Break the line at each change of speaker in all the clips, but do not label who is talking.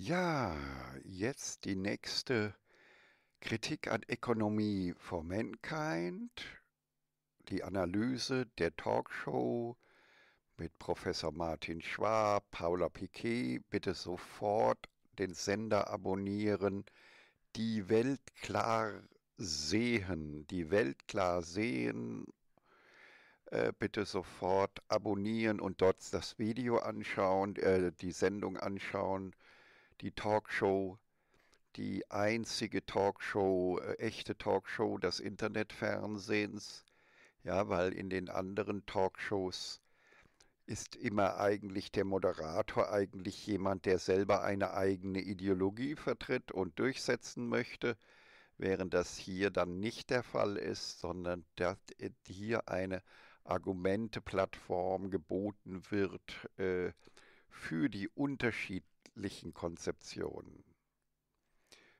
Ja, jetzt die nächste Kritik an Ökonomie for Mankind, die Analyse der Talkshow mit Professor Martin Schwab, Paula Piquet, bitte sofort den Sender abonnieren, die Welt klar sehen, die Welt klar sehen, äh, bitte sofort abonnieren und dort das Video anschauen, äh, die Sendung anschauen die Talkshow, die einzige Talkshow, äh, echte Talkshow des Internetfernsehens. Ja, weil in den anderen Talkshows ist immer eigentlich der Moderator eigentlich jemand, der selber eine eigene Ideologie vertritt und durchsetzen möchte, während das hier dann nicht der Fall ist, sondern dass hier eine Argumenteplattform geboten wird äh, für die Unterschied rechtlichen Konzeptionen.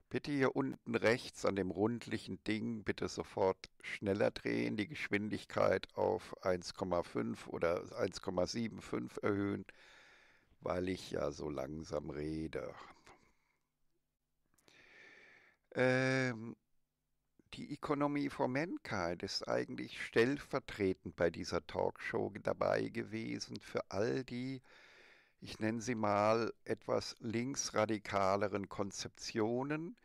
Bitte hier unten rechts an dem rundlichen Ding bitte sofort schneller drehen, die Geschwindigkeit auf 1,5 oder 1,75 erhöhen, weil ich ja so langsam rede. Ähm, die Economy for Mankind ist eigentlich stellvertretend bei dieser Talkshow dabei gewesen für all die ich nenne sie mal, etwas linksradikaleren Konzeptionen,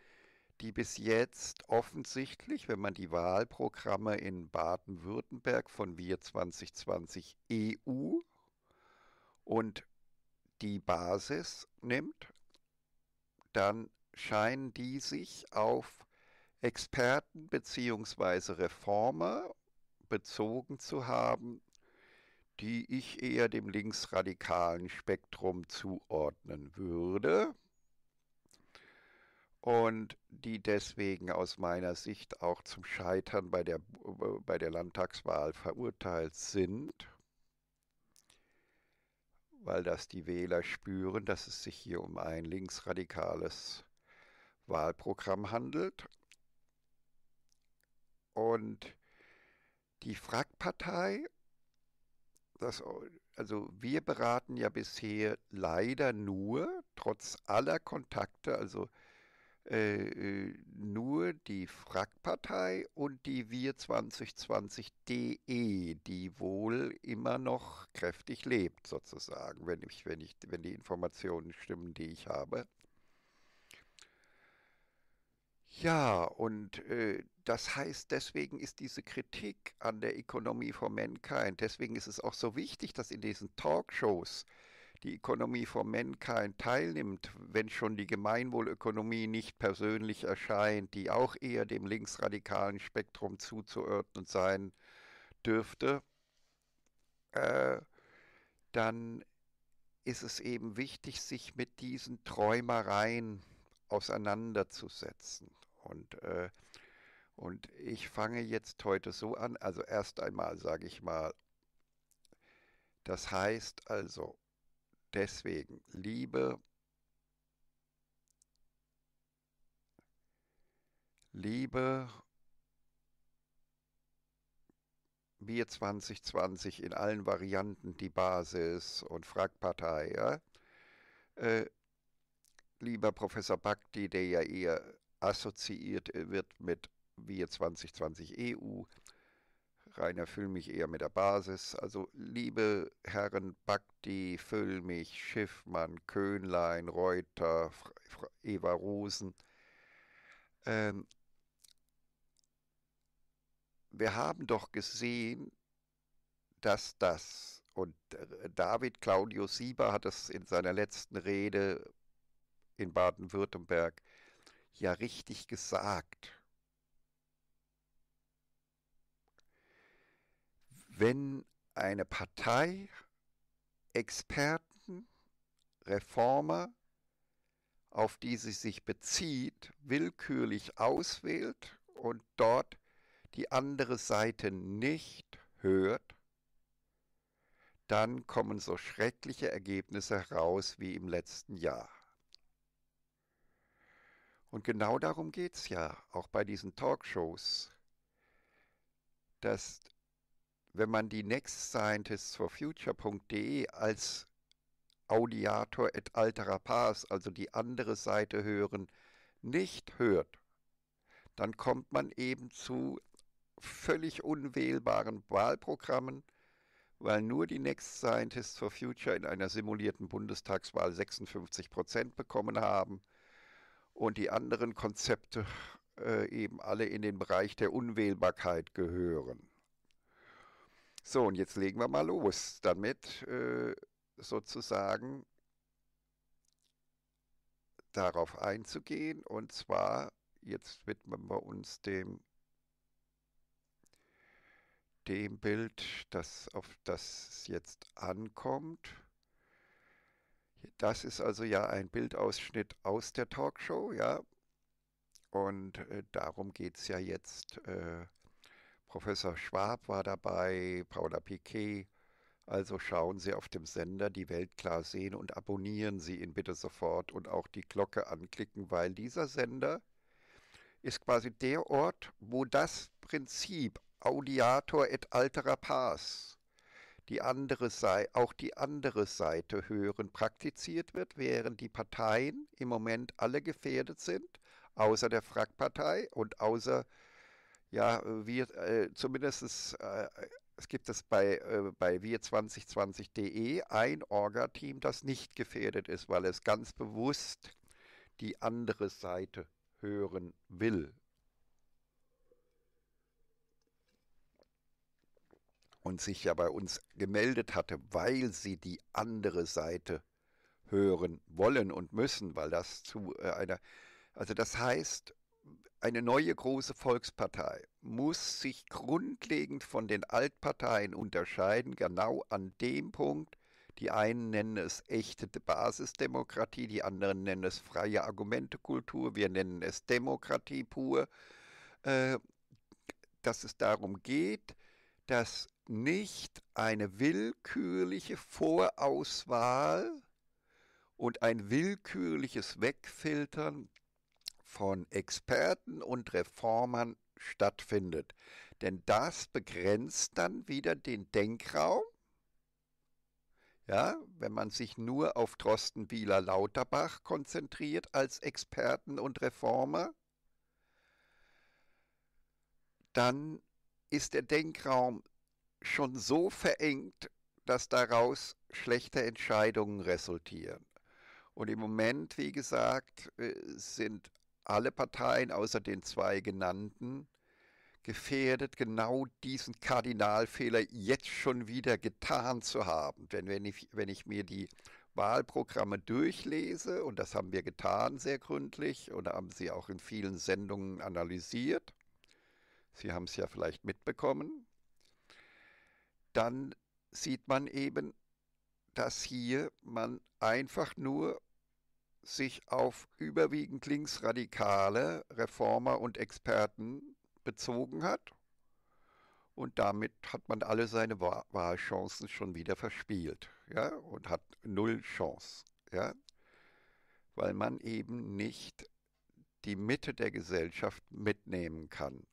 die bis jetzt offensichtlich, wenn man die Wahlprogramme in Baden-Württemberg von Wir 2020 EU und die Basis nimmt, dann scheinen die sich auf Experten bzw. Reformer bezogen zu haben, die ich eher dem linksradikalen Spektrum zuordnen würde und die deswegen aus meiner Sicht auch zum Scheitern bei der, bei der Landtagswahl verurteilt sind, weil das die Wähler spüren, dass es sich hier um ein linksradikales Wahlprogramm handelt. Und die frack das, also wir beraten ja bisher leider nur, trotz aller Kontakte, also äh, äh nur die Frackpartei und die Wir 2020.de, die wohl immer noch kräftig lebt, sozusagen, wenn, ich, wenn, ich, wenn die Informationen stimmen, die ich habe. Ja, und äh, das heißt, deswegen ist diese Kritik an der Economy for Mankind, deswegen ist es auch so wichtig, dass in diesen Talkshows die Economy for Mankind teilnimmt, wenn schon die Gemeinwohlökonomie nicht persönlich erscheint, die auch eher dem linksradikalen Spektrum zuzuordnen sein dürfte, äh, dann ist es eben wichtig, sich mit diesen Träumereien auseinanderzusetzen. Und, äh, und ich fange jetzt heute so an, also erst einmal sage ich mal, das heißt also deswegen Liebe, Liebe wir 2020 in allen Varianten die Basis und Fragpartei, ja, äh, lieber Professor Bakti, der ja eher assoziiert äh, wird mit Wir 2020 EU. Rainer Füllmich eher mit der Basis. Also liebe Herren Bakti, Füllmich, Schiffmann, Köhnlein, Reuter, Eva Rosen. Ähm, wir haben doch gesehen, dass das, und äh, David Claudio Sieber hat es in seiner letzten Rede in Baden-Württemberg ja richtig gesagt. Wenn eine Partei Experten, Reformer, auf die sie sich bezieht, willkürlich auswählt und dort die andere Seite nicht hört, dann kommen so schreckliche Ergebnisse heraus wie im letzten Jahr. Und genau darum geht es ja, auch bei diesen Talkshows, dass wenn man die Next Scientists for Future.de als Audiator et altera pars, also die andere Seite hören, nicht hört, dann kommt man eben zu völlig unwählbaren Wahlprogrammen, weil nur die Next Scientists for Future in einer simulierten Bundestagswahl 56 Prozent bekommen haben und die anderen Konzepte äh, eben alle in den Bereich der Unwählbarkeit gehören. So, und jetzt legen wir mal los, damit äh, sozusagen darauf einzugehen. Und zwar, jetzt widmen wir uns dem, dem Bild, das auf das jetzt ankommt. Das ist also ja ein Bildausschnitt aus der Talkshow, ja. Und äh, darum geht es ja jetzt. Äh, Professor Schwab war dabei, Paula Piquet. Also schauen Sie auf dem Sender die Welt klar sehen und abonnieren Sie ihn bitte sofort und auch die Glocke anklicken, weil dieser Sender ist quasi der Ort, wo das Prinzip Audiator et altera pars die andere Seite, auch die andere Seite hören, praktiziert wird, während die Parteien im Moment alle gefährdet sind, außer der Frackpartei und außer, ja, wir, äh, zumindest äh, es gibt es bei, äh, bei wir2020.de ein Orga-Team, das nicht gefährdet ist, weil es ganz bewusst die andere Seite hören will und sich ja bei uns gemeldet hatte, weil sie die andere Seite hören wollen und müssen, weil das zu äh, einer, also das heißt, eine neue große Volkspartei muss sich grundlegend von den Altparteien unterscheiden, genau an dem Punkt, die einen nennen es echte Basisdemokratie, die anderen nennen es freie Argumentekultur, wir nennen es Demokratie pur, äh, dass es darum geht, dass nicht eine willkürliche Vorauswahl und ein willkürliches Wegfiltern von Experten und Reformern stattfindet. Denn das begrenzt dann wieder den Denkraum. Ja, wenn man sich nur auf Drosten Bieler Lauterbach konzentriert als Experten und Reformer, dann ist der Denkraum schon so verengt, dass daraus schlechte Entscheidungen resultieren. Und im Moment, wie gesagt, äh, sind alle Parteien außer den zwei genannten gefährdet, genau diesen Kardinalfehler jetzt schon wieder getan zu haben. Denn wenn ich, wenn ich mir die Wahlprogramme durchlese, und das haben wir getan sehr gründlich und haben sie auch in vielen Sendungen analysiert, Sie haben es ja vielleicht mitbekommen, dann sieht man eben, dass hier man einfach nur sich auf überwiegend linksradikale Reformer und Experten bezogen hat. Und damit hat man alle seine Wahlchancen schon wieder verspielt ja? und hat null Chance. Ja? Weil man eben nicht die Mitte der Gesellschaft mitnehmen kann.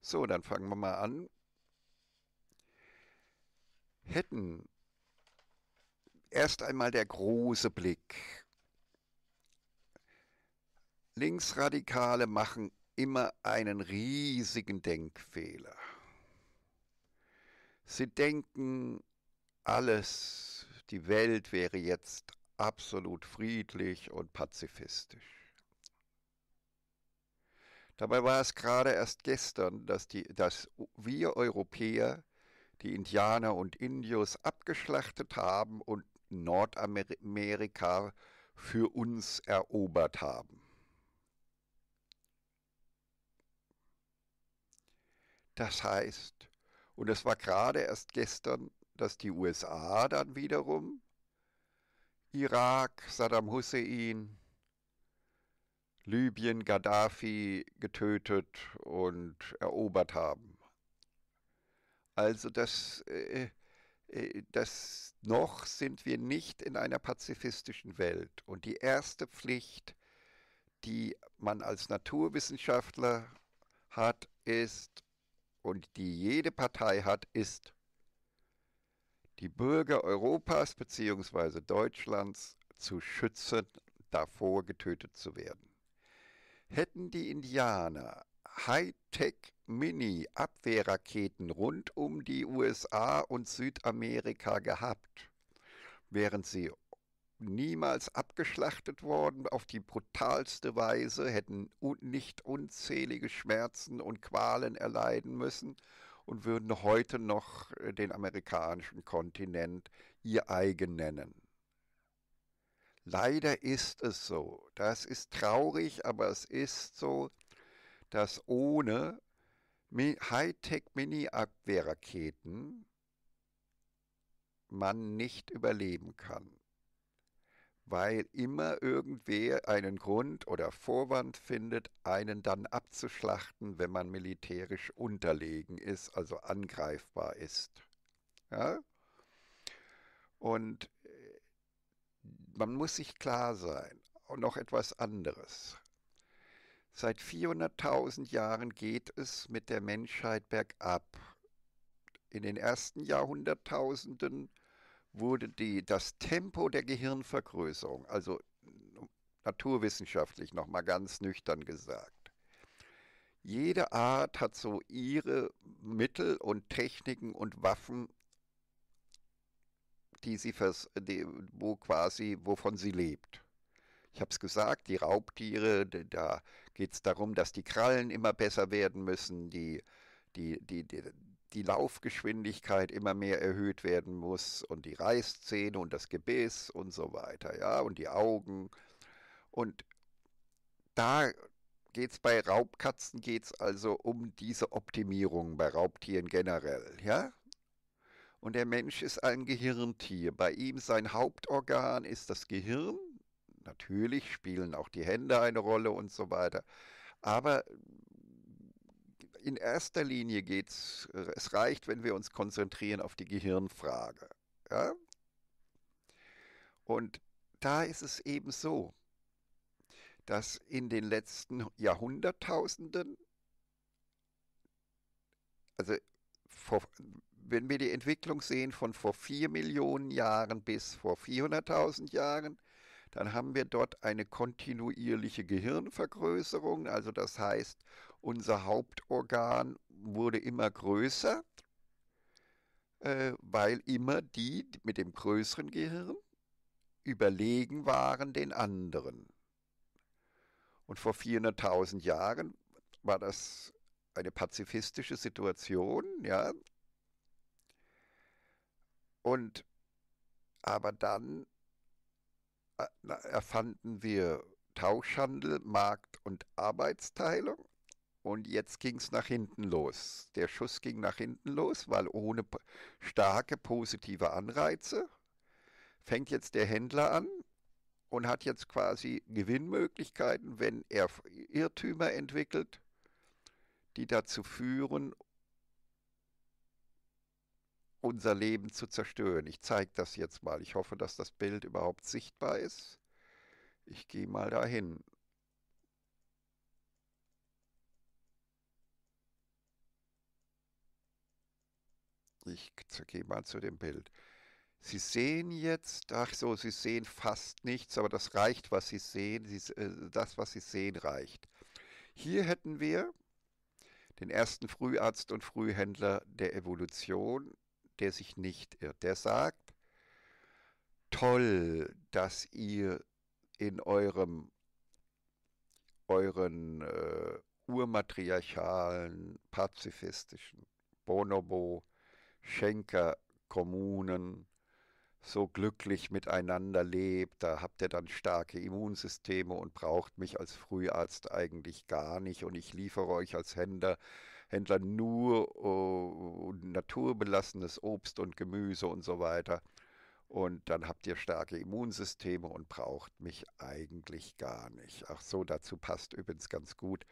So, dann fangen wir mal an hätten erst einmal der große Blick. Linksradikale machen immer einen riesigen Denkfehler. Sie denken, alles, die Welt wäre jetzt absolut friedlich und pazifistisch. Dabei war es gerade erst gestern, dass, die, dass wir Europäer die Indianer und Indios abgeschlachtet haben und Nordamerika für uns erobert haben. Das heißt, und es war gerade erst gestern, dass die USA dann wiederum Irak, Saddam Hussein, Libyen, Gaddafi getötet und erobert haben. Also das, äh, äh, das noch sind wir nicht in einer pazifistischen Welt. Und die erste Pflicht, die man als Naturwissenschaftler hat, ist, und die jede Partei hat, ist, die Bürger Europas bzw. Deutschlands zu schützen, davor getötet zu werden. Hätten die Indianer Hightech Mini-Abwehrraketen rund um die USA und Südamerika gehabt, während sie niemals abgeschlachtet worden auf die brutalste Weise, hätten nicht unzählige Schmerzen und Qualen erleiden müssen und würden heute noch äh, den amerikanischen Kontinent ihr eigen nennen. Leider ist es so. Das ist traurig, aber es ist so dass ohne Hightech-Mini-Abwehrraketen man nicht überleben kann, weil immer irgendwer einen Grund oder Vorwand findet, einen dann abzuschlachten, wenn man militärisch unterlegen ist, also angreifbar ist. Ja? Und äh, man muss sich klar sein, noch etwas anderes. Seit 400.000 Jahren geht es mit der Menschheit bergab. In den ersten Jahrhunderttausenden wurde die, das Tempo der Gehirnvergrößerung, also naturwissenschaftlich nochmal ganz nüchtern gesagt, jede Art hat so ihre Mittel und Techniken und Waffen, die sie vers die, wo quasi, wovon sie lebt. Ich habe es gesagt, die Raubtiere, da geht es darum, dass die Krallen immer besser werden müssen, die, die, die, die, die Laufgeschwindigkeit immer mehr erhöht werden muss und die Reißzähne und das Gebiss und so weiter, ja, und die Augen. Und da geht es bei Raubkatzen geht's also um diese Optimierung bei Raubtieren generell, ja? Und der Mensch ist ein Gehirntier. Bei ihm sein Hauptorgan ist das Gehirn Natürlich spielen auch die Hände eine Rolle und so weiter. Aber in erster Linie geht's, es reicht, wenn wir uns konzentrieren auf die Gehirnfrage. Ja? Und da ist es eben so, dass in den letzten Jahrhunderttausenden, also vor, wenn wir die Entwicklung sehen von vor 4 Millionen Jahren bis vor 400.000 Jahren, dann haben wir dort eine kontinuierliche Gehirnvergrößerung. Also das heißt, unser Hauptorgan wurde immer größer, äh, weil immer die mit dem größeren Gehirn überlegen waren den anderen. Und vor 400.000 Jahren war das eine pazifistische Situation, ja. Und aber dann erfanden wir Tauschhandel, Markt und Arbeitsteilung. Und jetzt ging es nach hinten los. Der Schuss ging nach hinten los, weil ohne starke positive Anreize fängt jetzt der Händler an und hat jetzt quasi Gewinnmöglichkeiten, wenn er Irrtümer entwickelt, die dazu führen, unser Leben zu zerstören. Ich zeige das jetzt mal. Ich hoffe, dass das Bild überhaupt sichtbar ist. Ich gehe mal dahin. Ich gehe mal zu dem Bild. Sie sehen jetzt, ach so, Sie sehen fast nichts, aber das reicht, was Sie sehen. Sie, äh, das, was Sie sehen, reicht. Hier hätten wir den ersten Früharzt und Frühhändler der Evolution, der sich nicht irrt. Der sagt, toll, dass ihr in eurem euren äh, urmatriarchalen, pazifistischen Bonobo, Schenker, Kommunen so glücklich miteinander lebt, da habt ihr dann starke Immunsysteme und braucht mich als Früharzt eigentlich gar nicht und ich liefere euch als Händler Händler nur oh, oh, naturbelassenes Obst und Gemüse und so weiter. Und dann habt ihr starke Immunsysteme und braucht mich eigentlich gar nicht. Ach so, dazu passt übrigens ganz gut,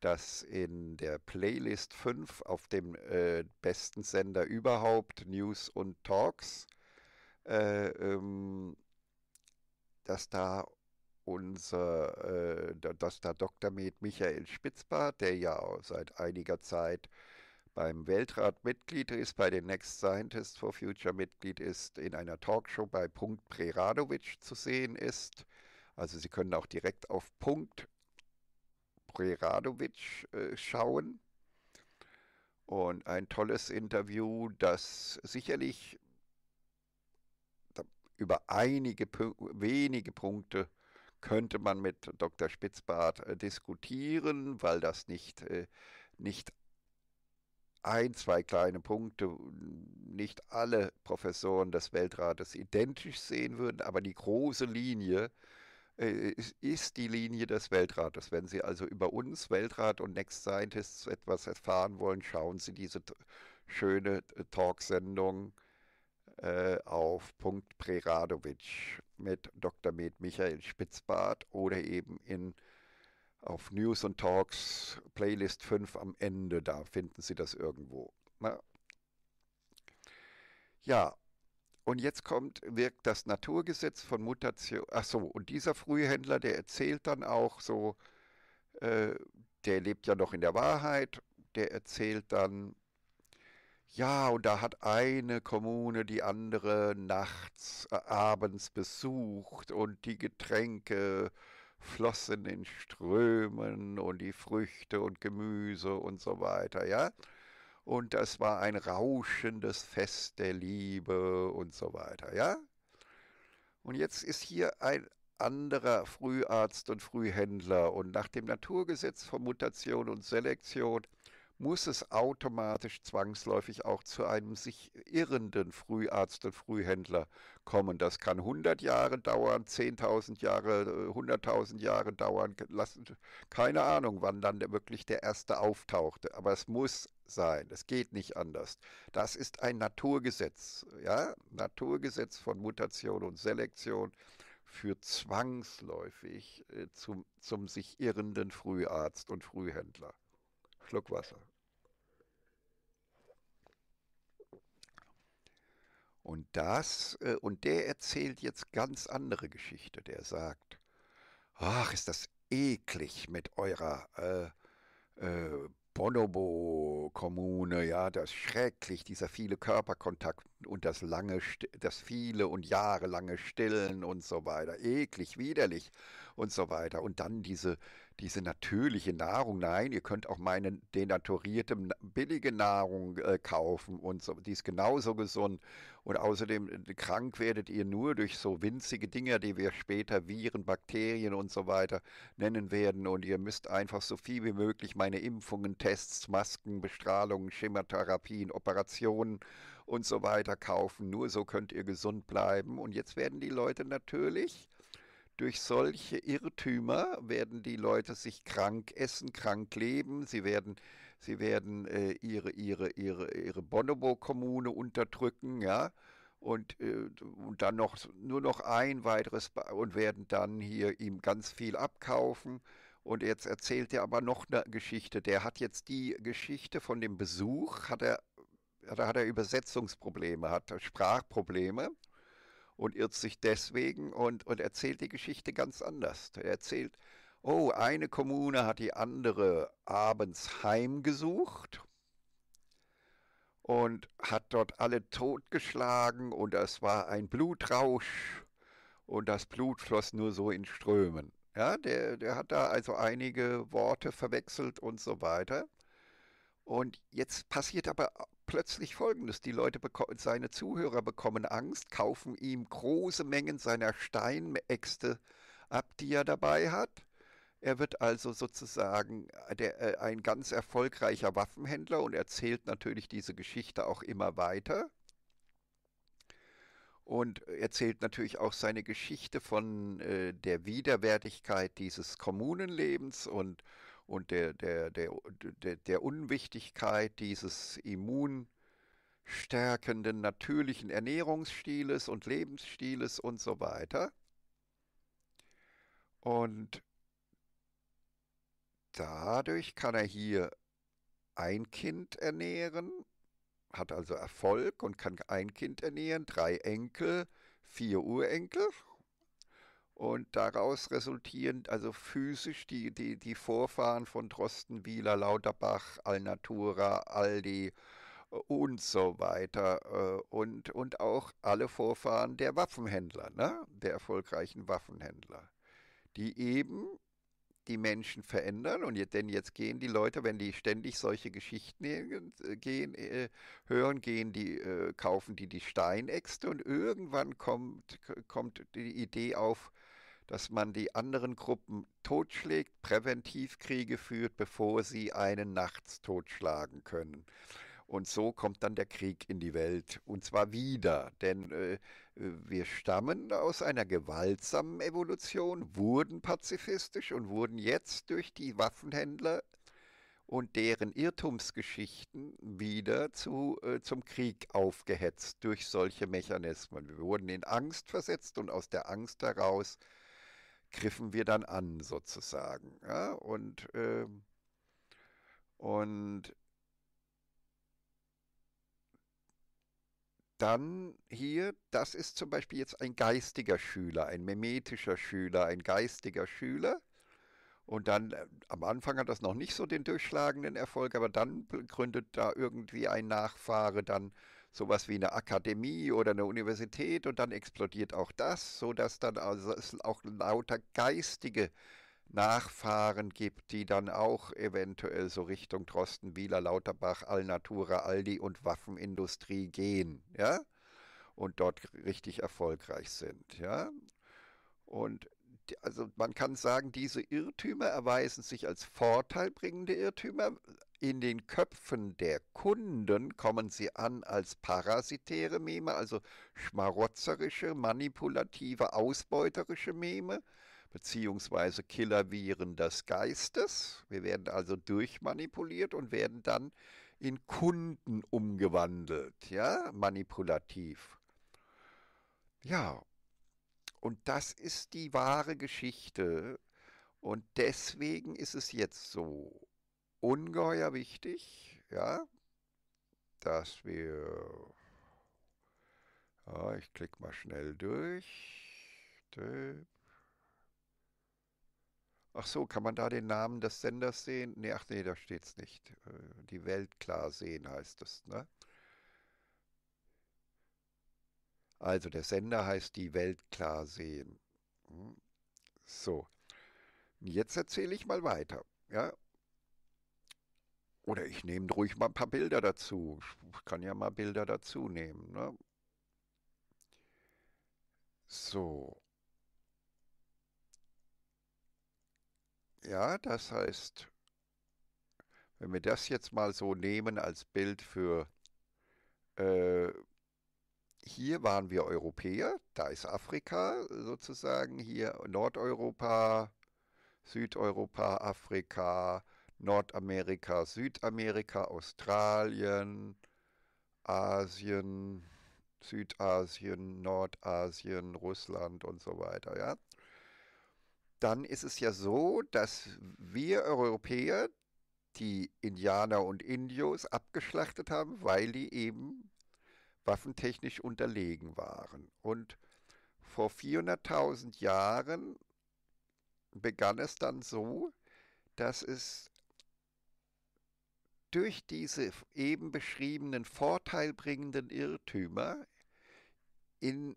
dass in der Playlist 5 auf dem äh, besten Sender überhaupt, News und Talks, äh, ähm, dass da unser, äh, dass da Dr. Med Michael Spitzbart, der ja seit einiger Zeit beim Weltrat Mitglied ist, bei den Next Scientists for Future Mitglied ist, in einer Talkshow bei Punkt Preradovic zu sehen ist. Also Sie können auch direkt auf Punkt Preradovic äh, schauen. Und ein tolles Interview, das sicherlich über einige wenige Punkte könnte man mit Dr. Spitzbart äh, diskutieren, weil das nicht, äh, nicht ein, zwei kleine Punkte nicht alle Professoren des Weltrates identisch sehen würden, aber die große Linie äh, ist die Linie des Weltrates. Wenn Sie also über uns, Weltrat und Next Scientists etwas erfahren wollen, schauen Sie diese schöne Talksendung äh, auf Punkt Preradovic mit Dr. Med Michael Spitzbart oder eben in auf News und Talks Playlist 5 am Ende, da finden Sie das irgendwo. Na? Ne? Ja, und jetzt kommt, wirkt das Naturgesetz von Mutation. Achso, und dieser Frühhändler, der erzählt dann auch so, äh, der lebt ja noch in der Wahrheit, der erzählt dann, ja, und da hat eine Kommune die andere nachts, äh, abends besucht und die Getränke flossen in Strömen und die Früchte und Gemüse und so weiter, ja. Und das war ein rauschendes Fest der Liebe und so weiter, ja. Und jetzt ist hier ein anderer Früharzt und Frühhändler und nach dem Naturgesetz von Mutation und Selektion muss es automatisch zwangsläufig auch zu einem sich irrenden Früharzt und Frühhändler kommen. Das kann 100 Jahre dauern, 10.000 Jahre, 100.000 äh, Jahre dauern. Lassen, keine Ahnung, wann dann wirklich der Erste auftauchte. Aber es muss sein. Es geht nicht anders. Das ist ein Naturgesetz. Ja? Naturgesetz von Mutation und Selektion führt zwangsläufig äh, zum, zum sich irrenden Früharzt und Frühhändler. Schluck Wasser. Und das, äh, und der erzählt jetzt ganz andere Geschichte. Der sagt, ach, ist das eklig mit eurer äh, äh, Bonobo-Kommune, ja, das ist schrecklich, dieser viele Körperkontakt und das lange, das viele und jahrelange Stillen und so weiter, eklig, widerlich und so weiter. Und dann diese, diese natürliche Nahrung. Nein, ihr könnt auch meine denaturierte, billige Nahrung äh, kaufen und so. Die ist genauso gesund. Und außerdem äh, krank werdet ihr nur durch so winzige Dinger, die wir später Viren, Bakterien und so weiter nennen werden. Und ihr müsst einfach so viel wie möglich meine Impfungen, Tests, Masken, Bestrahlungen, Chemotherapien, Operationen und so weiter kaufen. Nur so könnt ihr gesund bleiben. Und jetzt werden die Leute natürlich durch solche Irrtümer werden die Leute sich krank essen, krank leben, sie werden, sie werden äh, ihre, ihre, ihre, ihre Bonobo-Kommune unterdrücken, ja, und, äh, und dann noch nur noch ein weiteres und werden dann hier ihm ganz viel abkaufen. Und jetzt erzählt er aber noch eine Geschichte. Der hat jetzt die Geschichte von dem Besuch, hat er, hat hat er Übersetzungsprobleme, hat Sprachprobleme und irrt sich deswegen und, und erzählt die Geschichte ganz anders. Er erzählt, oh, eine Kommune hat die andere abends heimgesucht und hat dort alle totgeschlagen und es war ein Blutrausch und das Blut floss nur so in Strömen. Ja, der, der hat da also einige Worte verwechselt und so weiter. Und jetzt passiert aber plötzlich Folgendes. Die Leute, seine Zuhörer bekommen Angst, kaufen ihm große Mengen seiner Steinäxte ab, die er dabei hat. Er wird also sozusagen äh, der, äh, ein ganz erfolgreicher Waffenhändler und erzählt natürlich diese Geschichte auch immer weiter. Und erzählt natürlich auch seine Geschichte von äh, der Widerwärtigkeit dieses Kommunenlebens und und der, der, der, der, der Unwichtigkeit dieses immunstärkenden natürlichen Ernährungsstiles und Lebensstiles und so weiter. Und dadurch kann er hier ein Kind ernähren, hat also Erfolg und kann ein Kind ernähren, drei Enkel, vier Urenkel und daraus resultieren also physisch die, die, die Vorfahren von Drosten, Wieler, Lauterbach, Alnatura, Aldi äh, und so weiter. Äh, und, und auch alle Vorfahren der Waffenhändler, ne? der erfolgreichen Waffenhändler, die eben die Menschen verändern. Und jetzt, denn jetzt gehen die Leute, wenn die ständig solche Geschichten äh, gehen, hören, gehen die, kaufen die die Steinäxte und irgendwann kommt, kommt die Idee auf, dass man die anderen Gruppen totschlägt, Präventivkriege führt, bevor sie einen nachts totschlagen können. Und so kommt dann der Krieg in die Welt. Und zwar wieder, denn äh, äh, wir stammen aus einer gewaltsamen Evolution, wurden pazifistisch und wurden jetzt durch die Waffenhändler und deren Irrtumsgeschichten wieder zu, äh, zum Krieg aufgehetzt durch solche Mechanismen. Wir wurden in Angst versetzt und aus der Angst heraus griffen wir dann an sozusagen. Ja? Und, äh, und dann hier, das ist zum Beispiel jetzt ein geistiger Schüler, ein memetischer Schüler, ein geistiger Schüler. Und dann, äh, am Anfang hat das noch nicht so den durchschlagenden Erfolg, aber dann gründet da irgendwie ein Nachfahre dann sowas wie eine Akademie oder eine Universität und dann explodiert auch das, sodass dann also es auch lauter geistige Nachfahren gibt, die dann auch eventuell so Richtung Drosten, Wieler, Lauterbach, Allnatura, Aldi und Waffenindustrie gehen, ja, und dort richtig erfolgreich sind, ja. Und also man kann sagen, diese Irrtümer erweisen sich als vorteilbringende Irrtümer. In den Köpfen der Kunden kommen sie an als parasitäre Meme, also schmarotzerische, manipulative, ausbeuterische Meme, beziehungsweise Killerviren des Geistes. Wir werden also durchmanipuliert und werden dann in Kunden umgewandelt, ja, manipulativ. Ja, und das ist die wahre Geschichte. Und deswegen ist es jetzt so ungeheuer wichtig, ja, dass wir. Ja, ich klicke mal schnell durch. Ach so, kann man da den Namen des Senders sehen? Ne, ach nee, da steht es nicht. Äh, die Welt klar sehen heißt es, ne? Also der Sender heißt die Welt klar sehen. Hm. So, jetzt erzähle ich mal weiter. Ja? Oder ich nehme ruhig mal ein paar Bilder dazu. Ich kann ja mal Bilder dazu nehmen. Ne? So. Ja, das heißt, wenn wir das jetzt mal so nehmen als Bild für äh, hier waren wir Europäer, da ist Afrika sozusagen, hier Nordeuropa, Südeuropa, Afrika, Nordamerika, Südamerika, Australien, Asien, Südasien, Nordasien, Russland und so weiter, ja. Dann ist es ja so, dass wir Europäer die Indianer und Indios abgeschlachtet haben, weil die eben waffentechnisch unterlegen waren. Und vor 400.000 Jahren begann es dann so, dass es durch diese eben beschriebenen vorteilbringenden Irrtümer in,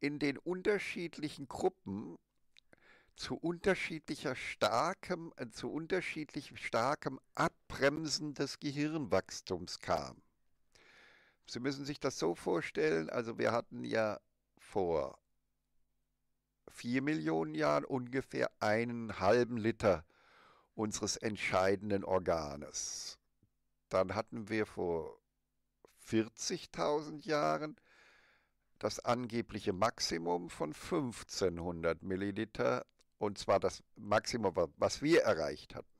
in den unterschiedlichen Gruppen zu unterschiedlicher starkem, äh, zu unterschiedlich starkem Abbremsen des Gehirnwachstums kam. Sie müssen sich das so vorstellen, also wir hatten ja vor vier Millionen Jahren ungefähr einen halben Liter unseres entscheidenden Organes. Dann hatten wir vor 40.000 Jahren das angebliche Maximum von 1500 Milliliter, und zwar das Maximum, was wir erreicht hatten.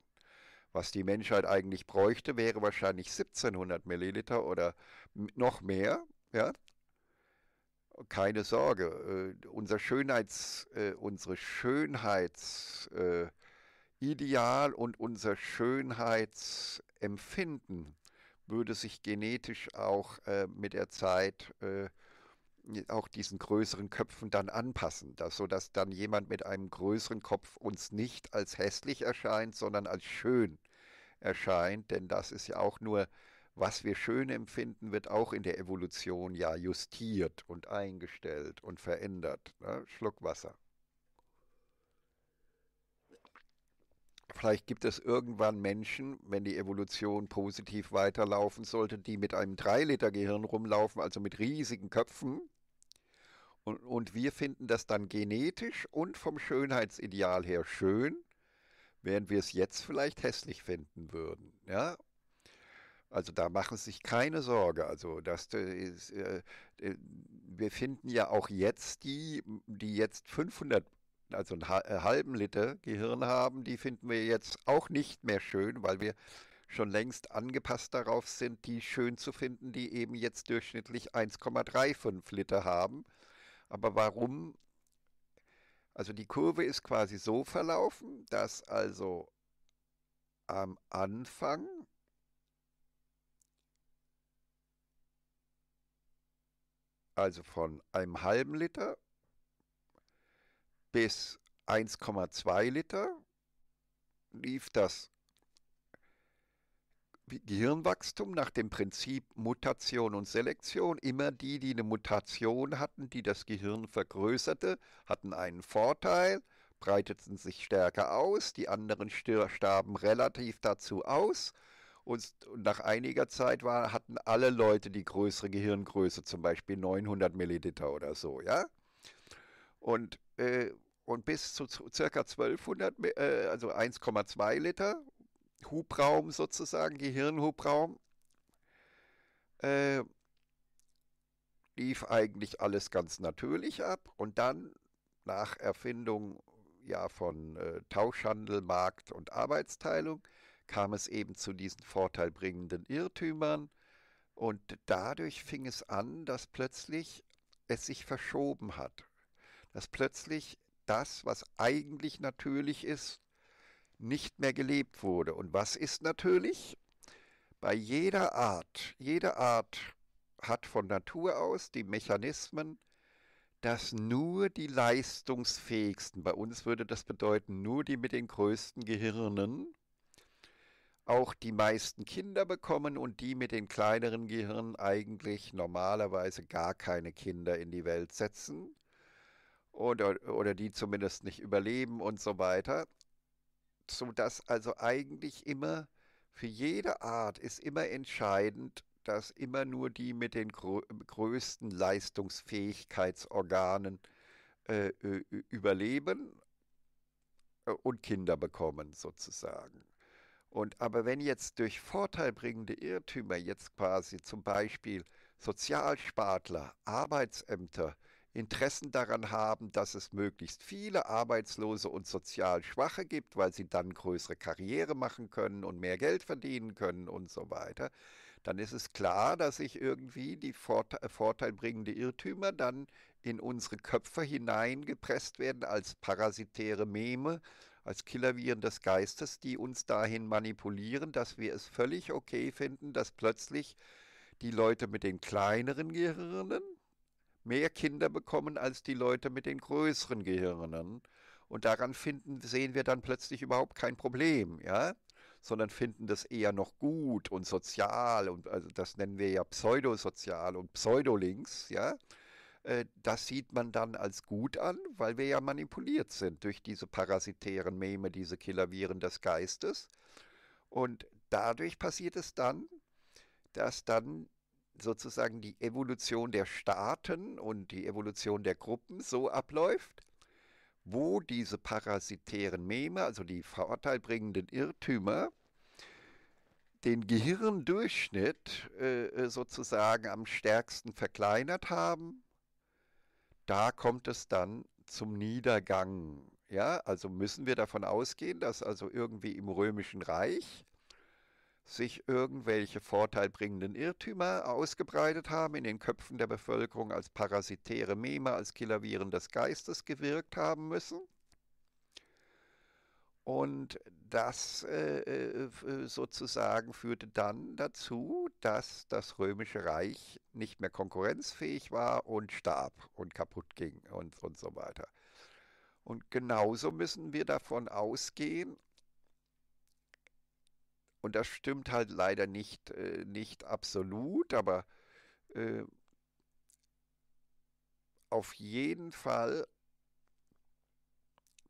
Was die Menschheit eigentlich bräuchte, wäre wahrscheinlich 1700 Milliliter oder noch mehr. Ja? Keine Sorge, äh, unser Schönheits, äh, unsere Schönheitsideal äh, und unser Schönheitsempfinden würde sich genetisch auch äh, mit der Zeit äh, auch diesen größeren Köpfen dann anpassen, dass, sodass dann jemand mit einem größeren Kopf uns nicht als hässlich erscheint, sondern als schön erscheint, denn das ist ja auch nur, was wir schön empfinden, wird auch in der Evolution ja justiert und eingestellt und verändert. Ne? Schluck Wasser. Vielleicht gibt es irgendwann Menschen, wenn die Evolution positiv weiterlaufen sollte, die mit einem 3-Liter-Gehirn rumlaufen, also mit riesigen Köpfen. Und, und wir finden das dann genetisch und vom Schönheitsideal her schön während wir es jetzt vielleicht hässlich finden würden. Ja? Also da machen Sie sich keine Sorge. Also das äh, ist, äh, äh, wir finden ja auch jetzt die, die jetzt 500 also einen äh, halben Liter Gehirn haben, die finden wir jetzt auch nicht mehr schön, weil wir schon längst angepasst darauf sind, die schön zu finden, die eben jetzt durchschnittlich 1,35 Liter haben. Aber warum also die Kurve ist quasi so verlaufen, dass also am Anfang also von einem halben Liter bis 1,2 Liter lief das Gehirnwachstum nach dem Prinzip Mutation und Selektion. Immer die, die eine Mutation hatten, die das Gehirn vergrößerte, hatten einen Vorteil, breiteten sich stärker aus, die anderen starben relativ dazu aus. Und nach einiger Zeit war, hatten alle Leute die größere Gehirngröße, zum Beispiel 900 Milliliter oder so, ja. Und, äh, und bis zu, zu circa 1200, äh, also 1,2 Liter Hubraum sozusagen, Gehirnhubraum, äh, lief eigentlich alles ganz natürlich ab und dann nach Erfindung ja von äh, Tauschhandel, Markt und Arbeitsteilung kam es eben zu diesen vorteilbringenden Irrtümern und dadurch fing es an, dass plötzlich es sich verschoben hat, dass plötzlich das, was eigentlich natürlich ist, nicht mehr gelebt wurde. Und was ist natürlich? Bei jeder Art, jede Art hat von Natur aus die Mechanismen, dass nur die leistungsfähigsten, bei uns würde das bedeuten, nur die mit den größten Gehirnen, auch die meisten Kinder bekommen und die mit den kleineren Gehirnen eigentlich normalerweise gar keine Kinder in die Welt setzen oder, oder die zumindest nicht überleben und so weiter sodass also eigentlich immer für jede Art ist immer entscheidend, dass immer nur die mit den grö ähm, größten Leistungsfähigkeitsorganen äh, überleben äh, und Kinder bekommen sozusagen. Und aber wenn jetzt durch vorteilbringende Irrtümer jetzt quasi zum Beispiel Sozialspartler, Arbeitsämter Interessen daran haben, dass es möglichst viele Arbeitslose und sozial Schwache gibt, weil sie dann größere Karriere machen können und mehr Geld verdienen können und so weiter, dann ist es klar, dass sich irgendwie die Vorte äh, vorteilbringende Irrtümer dann in unsere Köpfe hineingepresst werden als parasitäre Meme, als Killerviren des Geistes, die uns dahin manipulieren, dass wir es völlig okay finden, dass plötzlich die Leute mit den kleineren Gehirnen, mehr Kinder bekommen als die Leute mit den größeren Gehirnen. Und daran finden, sehen wir dann plötzlich überhaupt kein Problem, ja? sondern finden das eher noch gut und sozial und also das nennen wir ja pseudosozial und pseudolinks, ja. Äh, das sieht man dann als gut an, weil wir ja manipuliert sind durch diese parasitären Meme, diese Killerviren des Geistes. Und dadurch passiert es dann, dass dann sozusagen die Evolution der Staaten und die Evolution der Gruppen so abläuft, wo diese parasitären Meme, also die verurteilbringenden Irrtümer, den Gehirndurchschnitt äh, äh, sozusagen am stärksten verkleinert haben, da kommt es dann zum Niedergang. Ja, also müssen wir davon ausgehen, dass also irgendwie im Römischen Reich sich irgendwelche vorteilbringenden Irrtümer ausgebreitet haben, in den Köpfen der Bevölkerung als parasitäre Meme, als Killerviren des Geistes gewirkt haben müssen. Und das äh, äh, äh, sozusagen führte dann dazu, dass das Römische Reich nicht mehr konkurrenzfähig war und starb und kaputt ging und, und so weiter. Und genauso müssen wir davon ausgehen, und das stimmt halt leider nicht, äh, nicht absolut, aber äh, auf jeden Fall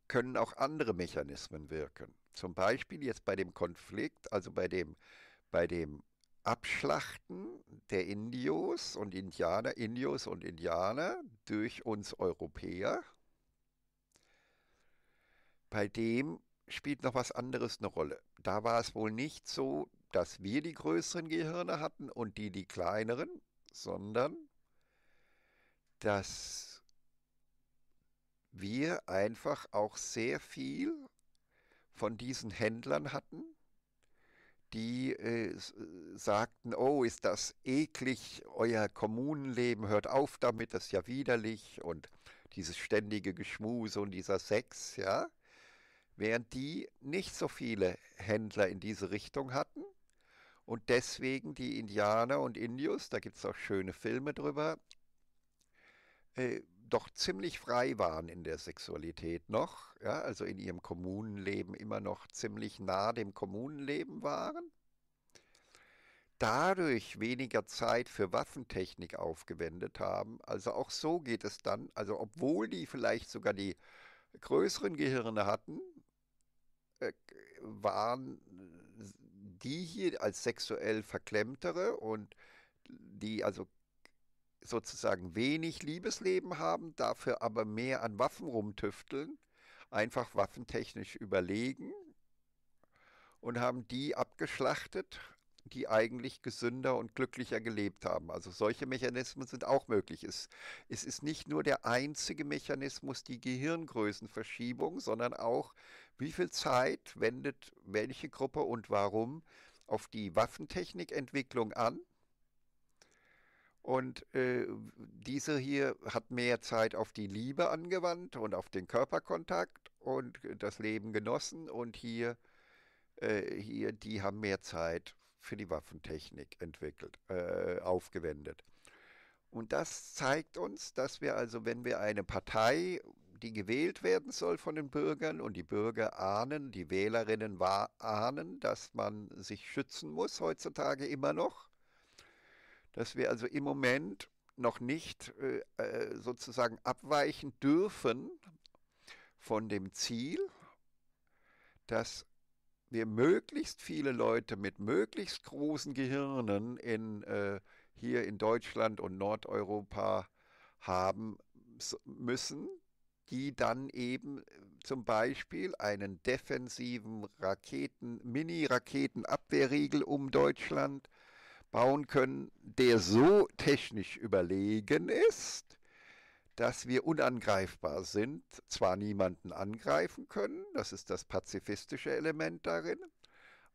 können auch andere Mechanismen wirken. Zum Beispiel jetzt bei dem Konflikt, also bei dem, bei dem Abschlachten der Indios und Indianer, Indios und Indianer durch uns Europäer, bei dem spielt noch was anderes eine Rolle. Da war es wohl nicht so, dass wir die größeren Gehirne hatten und die die kleineren, sondern dass wir einfach auch sehr viel von diesen Händlern hatten, die äh, sagten, oh, ist das eklig, euer Kommunenleben hört auf damit, das ist ja widerlich und dieses ständige Geschmuse und dieser Sex, ja während die nicht so viele Händler in diese Richtung hatten und deswegen die Indianer und Indios, da gibt es auch schöne Filme drüber, äh, doch ziemlich frei waren in der Sexualität noch, ja, also in ihrem Kommunenleben immer noch ziemlich nah dem Kommunenleben waren, dadurch weniger Zeit für Waffentechnik aufgewendet haben. Also auch so geht es dann, also obwohl die vielleicht sogar die größeren Gehirne hatten, äh, waren die hier als sexuell verklemmtere und die also sozusagen wenig Liebesleben haben, dafür aber mehr an Waffen rumtüfteln, einfach waffentechnisch überlegen und haben die abgeschlachtet, die eigentlich gesünder und glücklicher gelebt haben. Also solche Mechanismen sind auch möglich. Es, es ist nicht nur der einzige Mechanismus die Gehirngrößenverschiebung, sondern auch wie viel Zeit wendet welche Gruppe und warum auf die Waffentechnikentwicklung an? Und äh, diese hier hat mehr Zeit auf die Liebe angewandt und auf den Körperkontakt und das Leben genossen. Und hier, äh, hier die haben mehr Zeit für die Waffentechnik entwickelt, äh, aufgewendet. Und das zeigt uns, dass wir also, wenn wir eine Partei die gewählt werden soll von den Bürgern und die Bürger ahnen, die Wählerinnen ahnen, dass man sich schützen muss heutzutage immer noch, dass wir also im Moment noch nicht äh, äh, sozusagen abweichen dürfen von dem Ziel, dass wir möglichst viele Leute mit möglichst großen Gehirnen in, äh, hier in Deutschland und Nordeuropa haben müssen, die dann eben äh, zum Beispiel einen defensiven Raketen, Mini-Raketenabwehrriegel um Deutschland bauen können, der so technisch überlegen ist, dass wir unangreifbar sind, zwar niemanden angreifen können, das ist das pazifistische Element darin,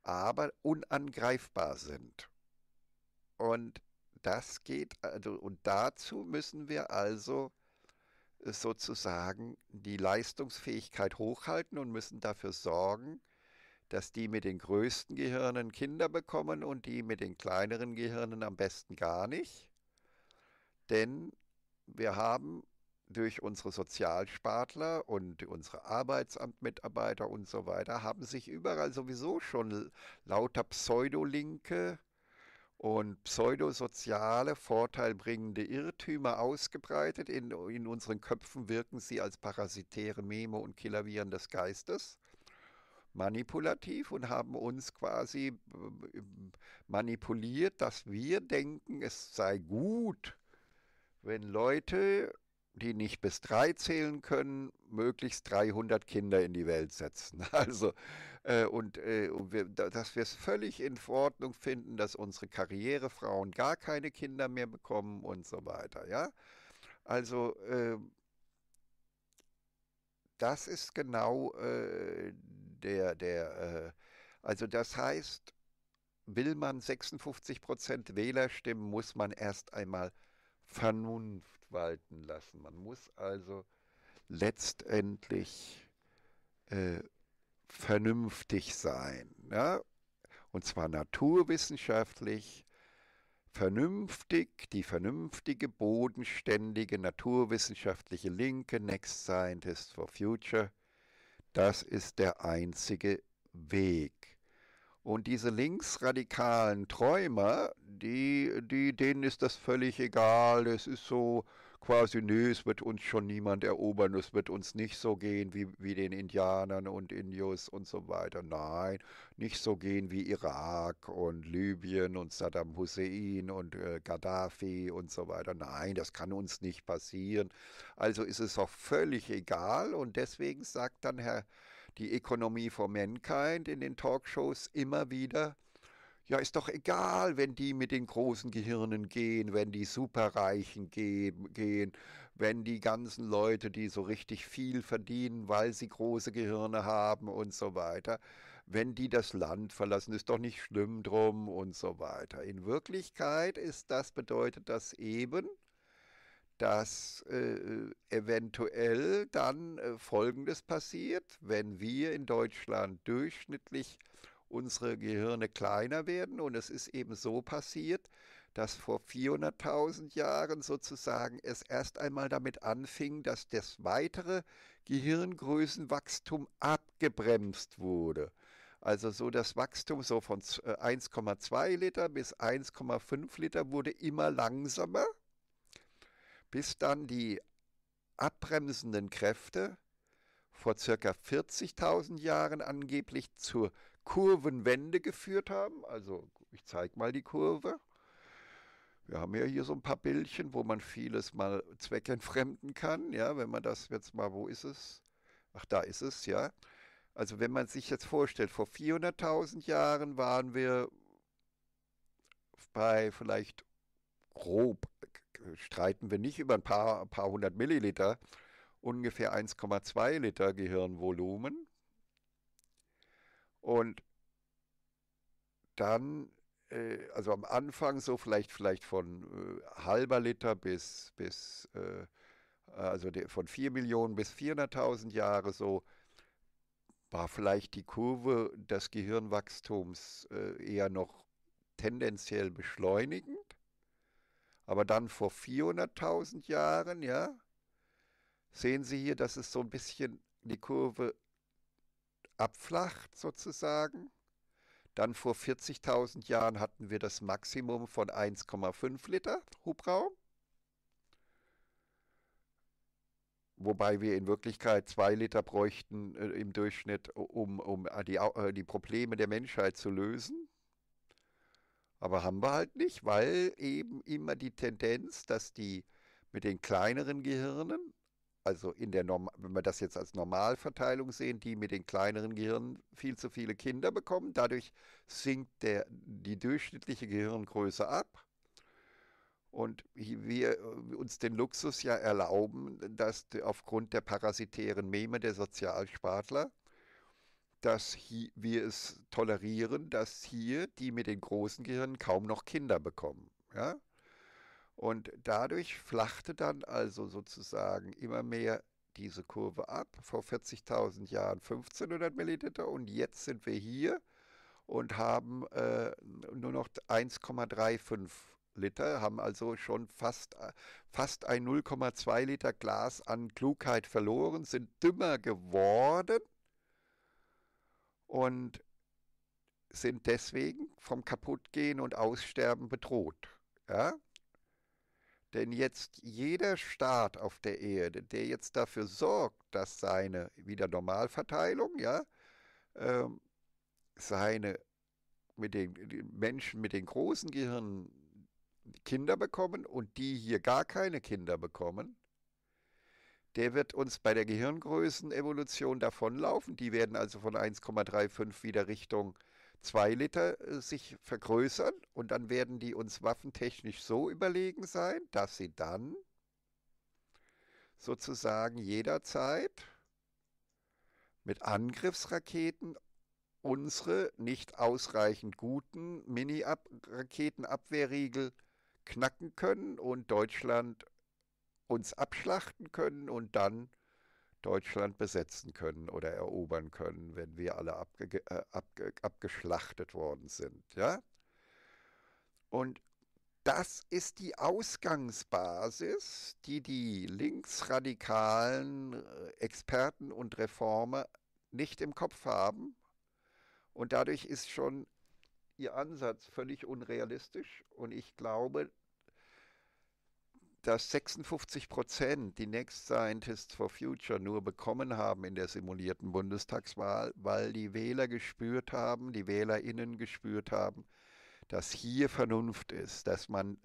aber unangreifbar sind. Und das geht, also, und dazu müssen wir also sozusagen die Leistungsfähigkeit hochhalten und müssen dafür sorgen, dass die mit den größten Gehirnen Kinder bekommen und die mit den kleineren Gehirnen am besten gar nicht. Denn wir haben durch unsere Sozialspartler und unsere Arbeitsamtmitarbeiter und so weiter, haben sich überall sowieso schon lauter Pseudolinke und pseudosoziale, vorteilbringende Irrtümer ausgebreitet. In, in unseren Köpfen wirken sie als parasitäre Meme und Killerviren des Geistes manipulativ und haben uns quasi äh, manipuliert, dass wir denken, es sei gut, wenn Leute die nicht bis drei zählen können, möglichst 300 Kinder in die Welt setzen. Also, äh, und, äh, und wir, dass wir es völlig in Verordnung finden, dass unsere Karrierefrauen gar keine Kinder mehr bekommen und so weiter. Ja, also, äh, das ist genau äh, der, der, äh, also, das heißt, will man 56 Prozent Wähler stimmen, muss man erst einmal Vernunft walten lassen. Man muss also letztendlich äh, vernünftig sein. Ja? Ne? Und zwar naturwissenschaftlich, vernünftig, die vernünftige, bodenständige, naturwissenschaftliche Linke, Next Scientist for Future, das ist der einzige Weg. Und diese linksradikalen Träumer, die, die, denen ist das völlig egal. Es ist so quasi, nö, es wird uns schon niemand erobern, es wird uns nicht so gehen wie, wie den Indianern und Indios und so weiter. Nein, nicht so gehen wie Irak und Libyen und Saddam Hussein und äh, Gaddafi und so weiter. Nein, das kann uns nicht passieren. Also ist es auch völlig egal und deswegen sagt dann Herr die Economy for Mankind in den Talkshows immer wieder. Ja, ist doch egal, wenn die mit den großen Gehirnen gehen, wenn die Superreichen gehen, gehen, wenn die ganzen Leute, die so richtig viel verdienen, weil sie große Gehirne haben und so weiter, wenn die das Land verlassen, ist doch nicht schlimm drum und so weiter. In Wirklichkeit ist das, bedeutet das eben, dass äh, äh, eventuell dann äh, Folgendes passiert, wenn wir in Deutschland durchschnittlich unsere Gehirne kleiner werden. Und es ist eben so passiert, dass vor 400.000 Jahren sozusagen es erst einmal damit anfing, dass das weitere Gehirngrößenwachstum abgebremst wurde. Also so das Wachstum so von 1,2 äh, Liter bis 1,5 Liter wurde immer langsamer bis dann die abbremsenden Kräfte vor circa 40.000 Jahren angeblich zur Kurvenwende geführt haben. Also ich zeige mal die Kurve. Wir haben ja hier so ein paar Bildchen, wo man vieles mal zweckentfremden kann. Ja, wenn man das jetzt mal, wo ist es? Ach, da ist es, ja. Also wenn man sich jetzt vorstellt, vor 400.000 Jahren waren wir bei vielleicht grob streiten wir nicht über ein paar, paar hundert Milliliter, ungefähr 1,2 Liter Gehirnvolumen. Und dann, äh, also am Anfang so vielleicht, vielleicht von äh, halber Liter bis, bis äh, also de, von 4 Millionen bis 400.000 Jahre so, war vielleicht die Kurve des Gehirnwachstums äh, eher noch tendenziell beschleunigend. Aber dann vor 400.000 Jahren, ja, sehen Sie hier, dass es so ein bisschen die Kurve abflacht sozusagen. Dann vor 40.000 Jahren hatten wir das Maximum von 1,5 Liter Hubraum. Wobei wir in Wirklichkeit 2 Liter bräuchten äh, im Durchschnitt, um, um äh, die, äh, die Probleme der Menschheit zu lösen. Aber haben wir halt nicht, weil eben immer die Tendenz, dass die mit den kleineren Gehirnen, also in der Norm wenn wir das jetzt als Normalverteilung sehen, die mit den kleineren Gehirnen viel zu viele Kinder bekommen. Dadurch sinkt der, die durchschnittliche Gehirngröße ab. Und wir äh, uns den Luxus ja erlauben, dass aufgrund der parasitären Meme der Sozialspartler dass wir es tolerieren, dass hier die mit den großen Gehirnen kaum noch Kinder bekommen. Ja? Und dadurch flachte dann also sozusagen immer mehr diese Kurve ab. Vor 40.000 Jahren 1500 Milliliter und jetzt sind wir hier und haben äh, nur noch 1,35 Liter, haben also schon fast, fast ein 0,2 Liter Glas an Klugheit verloren, sind dümmer geworden und sind deswegen vom Kaputtgehen und Aussterben bedroht. Ja? Denn jetzt jeder Staat auf der Erde, der jetzt dafür sorgt, dass seine wieder Normalverteilung, ja, ähm, seine mit den Menschen mit den großen Gehirnen Kinder bekommen und die hier gar keine Kinder bekommen, der wird uns bei der Gehirngrößenevolution davonlaufen. Die werden also von 1,35 wieder Richtung 2 Liter äh, sich vergrößern und dann werden die uns waffentechnisch so überlegen sein, dass sie dann sozusagen jederzeit mit Angriffsraketen unsere nicht ausreichend guten Mini-Raketenabwehrriegel knacken können und Deutschland uns abschlachten können und dann Deutschland besetzen können oder erobern können, wenn wir alle abge äh, abge abgeschlachtet worden sind. Ja? Und das ist die Ausgangsbasis, die die linksradikalen äh, Experten und Reformer nicht im Kopf haben. Und dadurch ist schon ihr Ansatz völlig unrealistisch. Und ich glaube, dass 56 Prozent die Next Scientists for Future nur bekommen haben in der simulierten Bundestagswahl, weil die Wähler gespürt haben, die WählerInnen gespürt haben, dass hier Vernunft ist, dass man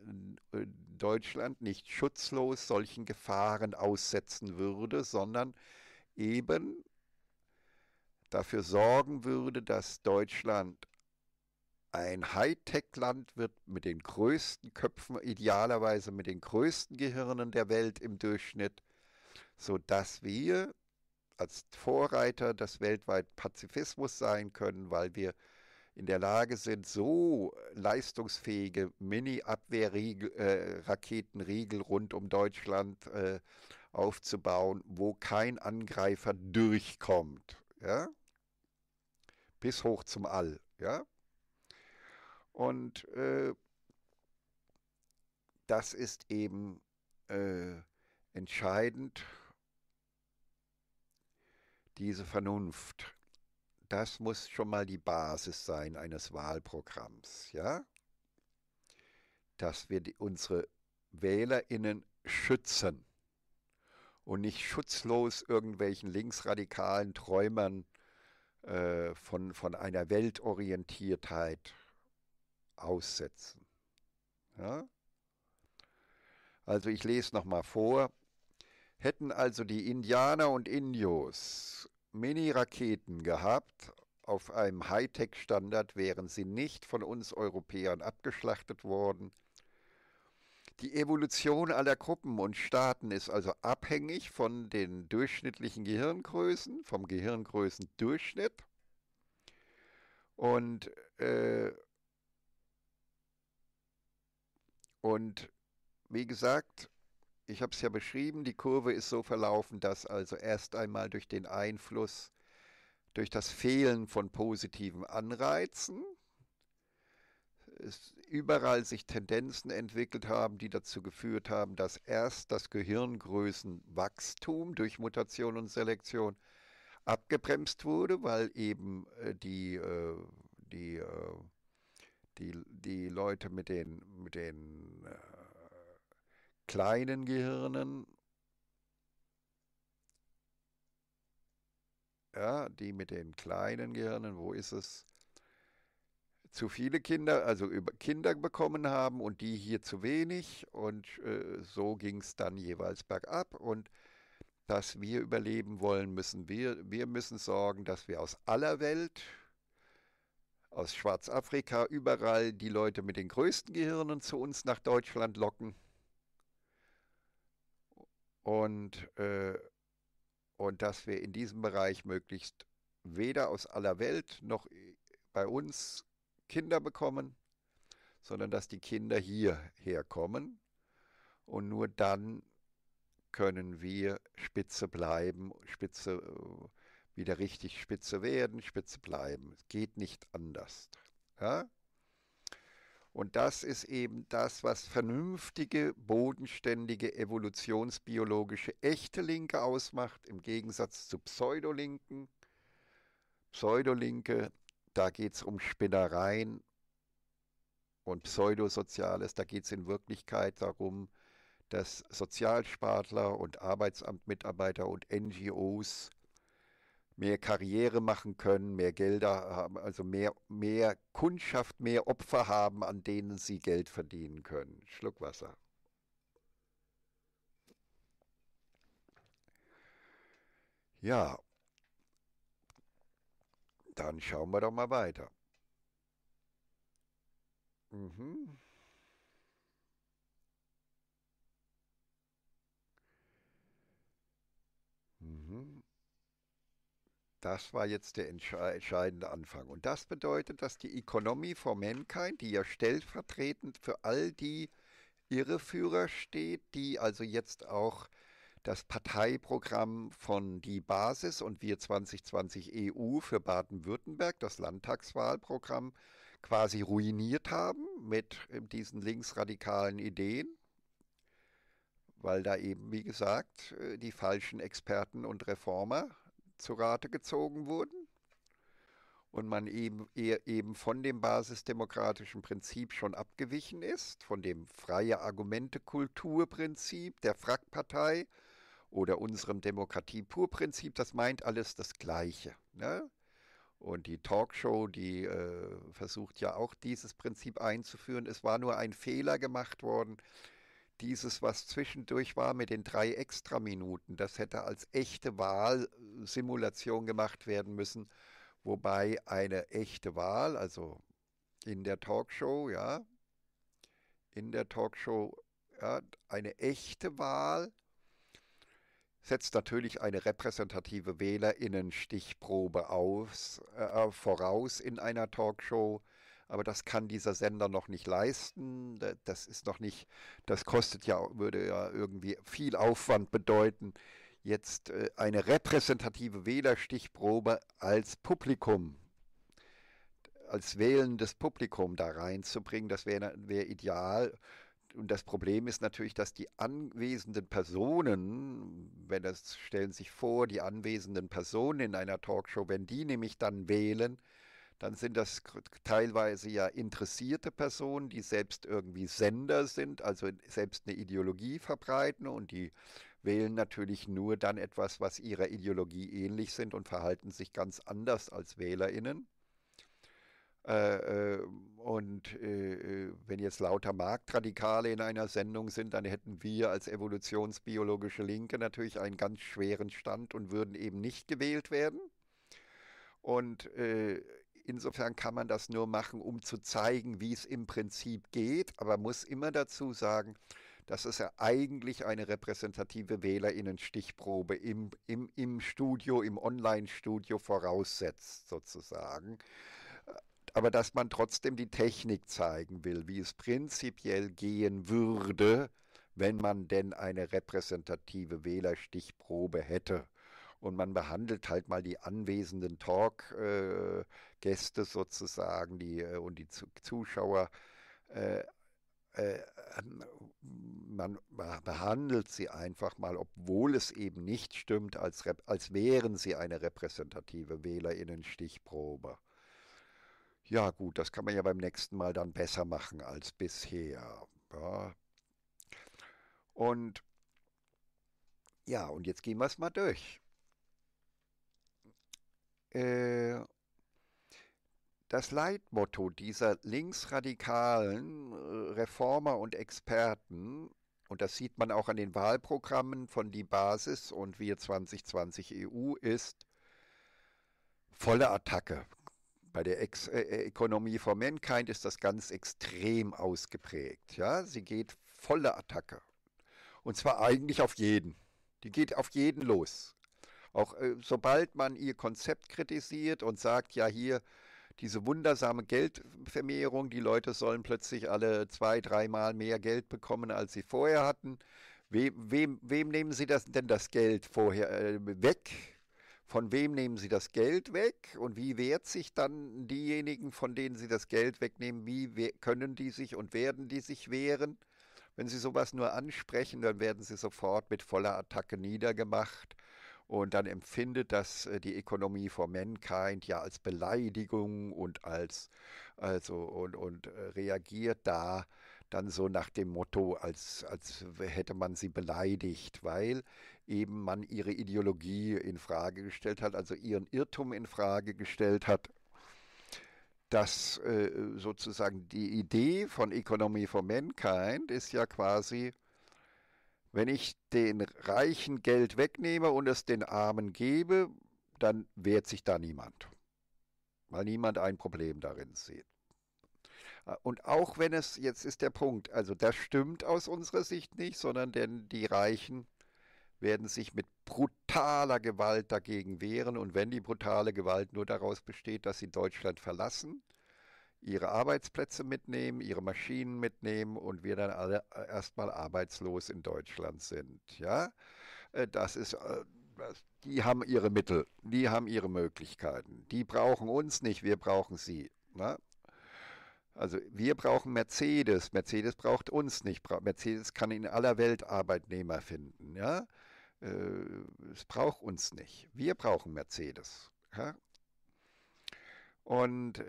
äh, Deutschland nicht schutzlos solchen Gefahren aussetzen würde, sondern eben dafür sorgen würde, dass Deutschland ein Hightech-Land wird mit den größten Köpfen, idealerweise mit den größten Gehirnen der Welt im Durchschnitt, sodass wir als Vorreiter des weltweiten Pazifismus sein können, weil wir in der Lage sind, so leistungsfähige Mini-Abwehrraketenriegel äh, rund um Deutschland äh, aufzubauen, wo kein Angreifer durchkommt. Ja? Bis hoch zum All. Ja? Und äh, das ist eben äh, entscheidend, diese Vernunft. Das muss schon mal die Basis sein eines Wahlprogramms, ja? Dass wir die, unsere WählerInnen schützen und nicht schutzlos irgendwelchen linksradikalen Träumern äh, von, von einer Weltorientiertheit aussetzen. Ja? Also ich lese nochmal vor. Hätten also die Indianer und Indios Mini-Raketen gehabt, auf einem Hightech-Standard wären sie nicht von uns Europäern abgeschlachtet worden. Die Evolution aller Gruppen und Staaten ist also abhängig von den durchschnittlichen Gehirngrößen, vom Gehirngrößendurchschnitt. Und äh, Und wie gesagt, ich habe es ja beschrieben, die Kurve ist so verlaufen, dass also erst einmal durch den Einfluss, durch das Fehlen von positiven Anreizen, überall sich Tendenzen entwickelt haben, die dazu geführt haben, dass erst das Gehirngrößenwachstum durch Mutation und Selektion abgebremst wurde, weil eben äh, die, äh, die äh, die, die Leute mit den, mit den äh, kleinen Gehirnen, ja, die mit den kleinen Gehirnen, wo ist es? zu viele Kinder, also Kinder bekommen haben und die hier zu wenig. Und äh, so ging es dann jeweils bergab. Und dass wir überleben wollen, müssen wir, wir müssen sorgen, dass wir aus aller Welt aus Schwarzafrika überall die Leute mit den größten Gehirnen zu uns nach Deutschland locken. Und, äh, und dass wir in diesem Bereich möglichst weder aus aller Welt noch äh, bei uns Kinder bekommen, sondern dass die Kinder hierher kommen. Und nur dann können wir spitze bleiben, spitze äh, wieder richtig spitze werden, spitze bleiben. Es geht nicht anders. Ja? Und das ist eben das, was vernünftige, bodenständige, evolutionsbiologische, echte Linke ausmacht, im Gegensatz zu Pseudolinken. Pseudolinke, da geht es um Spinnereien und Pseudosoziales. Da geht es in Wirklichkeit darum, dass Sozialspartler und Arbeitsamtmitarbeiter und NGOs mehr Karriere machen können, mehr Gelder haben, also mehr, mehr Kundschaft, mehr Opfer haben, an denen sie Geld verdienen können. Schluck Wasser. Ja, dann schauen wir doch mal weiter. Mhm. Das war jetzt der entscheidende Anfang. Und das bedeutet, dass die Economy for Mankind, die ja stellvertretend für all die Irreführer steht, die also jetzt auch das Parteiprogramm von Die Basis und Wir 2020 EU für Baden-Württemberg, das Landtagswahlprogramm, quasi ruiniert haben mit äh, diesen linksradikalen Ideen, weil da eben, wie gesagt, äh, die falschen Experten und Reformer zu Rate gezogen wurden und man eben, e-, eben von dem basisdemokratischen Prinzip schon abgewichen ist, von dem freie Argumente-Kultur-Prinzip der Frackpartei oder unserem Demokratie-Pur-Prinzip, das meint alles das Gleiche. Ne? Und die Talkshow, die äh, versucht ja auch dieses Prinzip einzuführen. Es war nur ein Fehler gemacht worden, dieses, was zwischendurch war mit den drei Extra-Minuten, das hätte als echte Wahlsimulation gemacht werden müssen, wobei eine echte Wahl, also in der Talkshow, ja, in der Talkshow, ja, eine echte Wahl setzt natürlich eine repräsentative Wählerinnenstichprobe aus, äh, voraus in einer Talkshow aber das kann dieser Sender noch nicht leisten. Das ist noch nicht, das kostet ja, würde ja irgendwie viel Aufwand bedeuten, jetzt äh, eine repräsentative Wählerstichprobe als Publikum als wählendes Publikum da reinzubringen, das wäre wär ideal. Und das Problem ist natürlich, dass die anwesenden Personen, wenn das stellen sich vor, die anwesenden Personen in einer Talkshow, wenn die nämlich dann wählen, dann sind das teilweise ja interessierte Personen, die selbst irgendwie Sender sind, also selbst eine Ideologie verbreiten und die wählen natürlich nur dann etwas, was ihrer Ideologie ähnlich sind und verhalten sich ganz anders als Wählerinnen. Äh, äh, und äh, wenn jetzt lauter Marktradikale in einer Sendung sind, dann hätten wir als evolutionsbiologische Linke natürlich einen ganz schweren Stand und würden eben nicht gewählt werden. Und Insofern kann man das nur machen, um zu zeigen, wie es im Prinzip geht, aber muss immer dazu sagen, dass es ja eigentlich eine repräsentative Wählerinnenstichprobe im, im, im Studio, im Online-Studio voraussetzt, sozusagen. Aber dass man trotzdem die Technik zeigen will, wie es prinzipiell gehen würde, wenn man denn eine repräsentative Wählerstichprobe hätte und man behandelt halt mal die anwesenden Talk-Gäste sozusagen die, äh, und die Zuschauer äh, äh, man behandelt sie einfach mal, obwohl es eben nicht stimmt, als, als wären sie eine repräsentative Wählerinnenstichprobe. Ja gut, das kann man ja beim nächsten Mal dann besser machen als bisher. Ja. Und ja, und jetzt gehen wir es mal durch. Äh, das Leitmotto dieser linksradikalen äh, Reformer und Experten, und das sieht man auch an den Wahlprogrammen von Die Basis und Wir 2020 EU, ist volle Attacke. Bei der Ex Economy äh, for Mankind ist das ganz extrem ausgeprägt. Ja? Sie geht volle Attacke. Und zwar eigentlich auf jeden. Die geht auf jeden los. Auch äh, sobald man ihr Konzept kritisiert und sagt, ja hier diese wundersame Geldvermehrung, die Leute sollen plötzlich alle zwei, dreimal mehr Geld bekommen, als sie vorher hatten. Wem, wem, wem nehmen sie das, denn das Geld vorher äh, weg? Von wem nehmen sie das Geld weg und wie wehrt sich dann diejenigen, von denen sie das Geld wegnehmen, wie können die sich und werden die sich wehren? Wenn Sie sowas nur ansprechen, dann werden Sie sofort mit voller Attacke niedergemacht und dann empfindet das äh, die Economy for Mankind ja als Beleidigung und als, also, und, und äh, reagiert da dann so nach dem Motto, als, als hätte man sie beleidigt, weil eben man ihre Ideologie in Frage gestellt hat, also ihren Irrtum in Frage gestellt hat dass äh, sozusagen die Idee von Economy for Mankind ist ja quasi wenn ich den Reichen Geld wegnehme und es den Armen gebe, dann wehrt sich da niemand, weil niemand ein Problem darin sieht. Und auch wenn es, jetzt ist der Punkt, also das stimmt aus unserer Sicht nicht, sondern denn die Reichen werden sich mit brutaler Gewalt dagegen wehren. Und wenn die brutale Gewalt nur daraus besteht, dass sie Deutschland verlassen, ihre Arbeitsplätze mitnehmen, ihre Maschinen mitnehmen und wir dann alle äh, erstmal arbeitslos in Deutschland sind. Ja, äh, das ist, äh, die haben ihre Mittel, die haben ihre Möglichkeiten. Die brauchen uns nicht, wir brauchen sie. Na? Ne? Also wir brauchen Mercedes, Mercedes braucht uns nicht. Mercedes kann in aller Welt Arbeitnehmer finden. Ja, es braucht uns nicht. Wir brauchen Mercedes. Ja? Und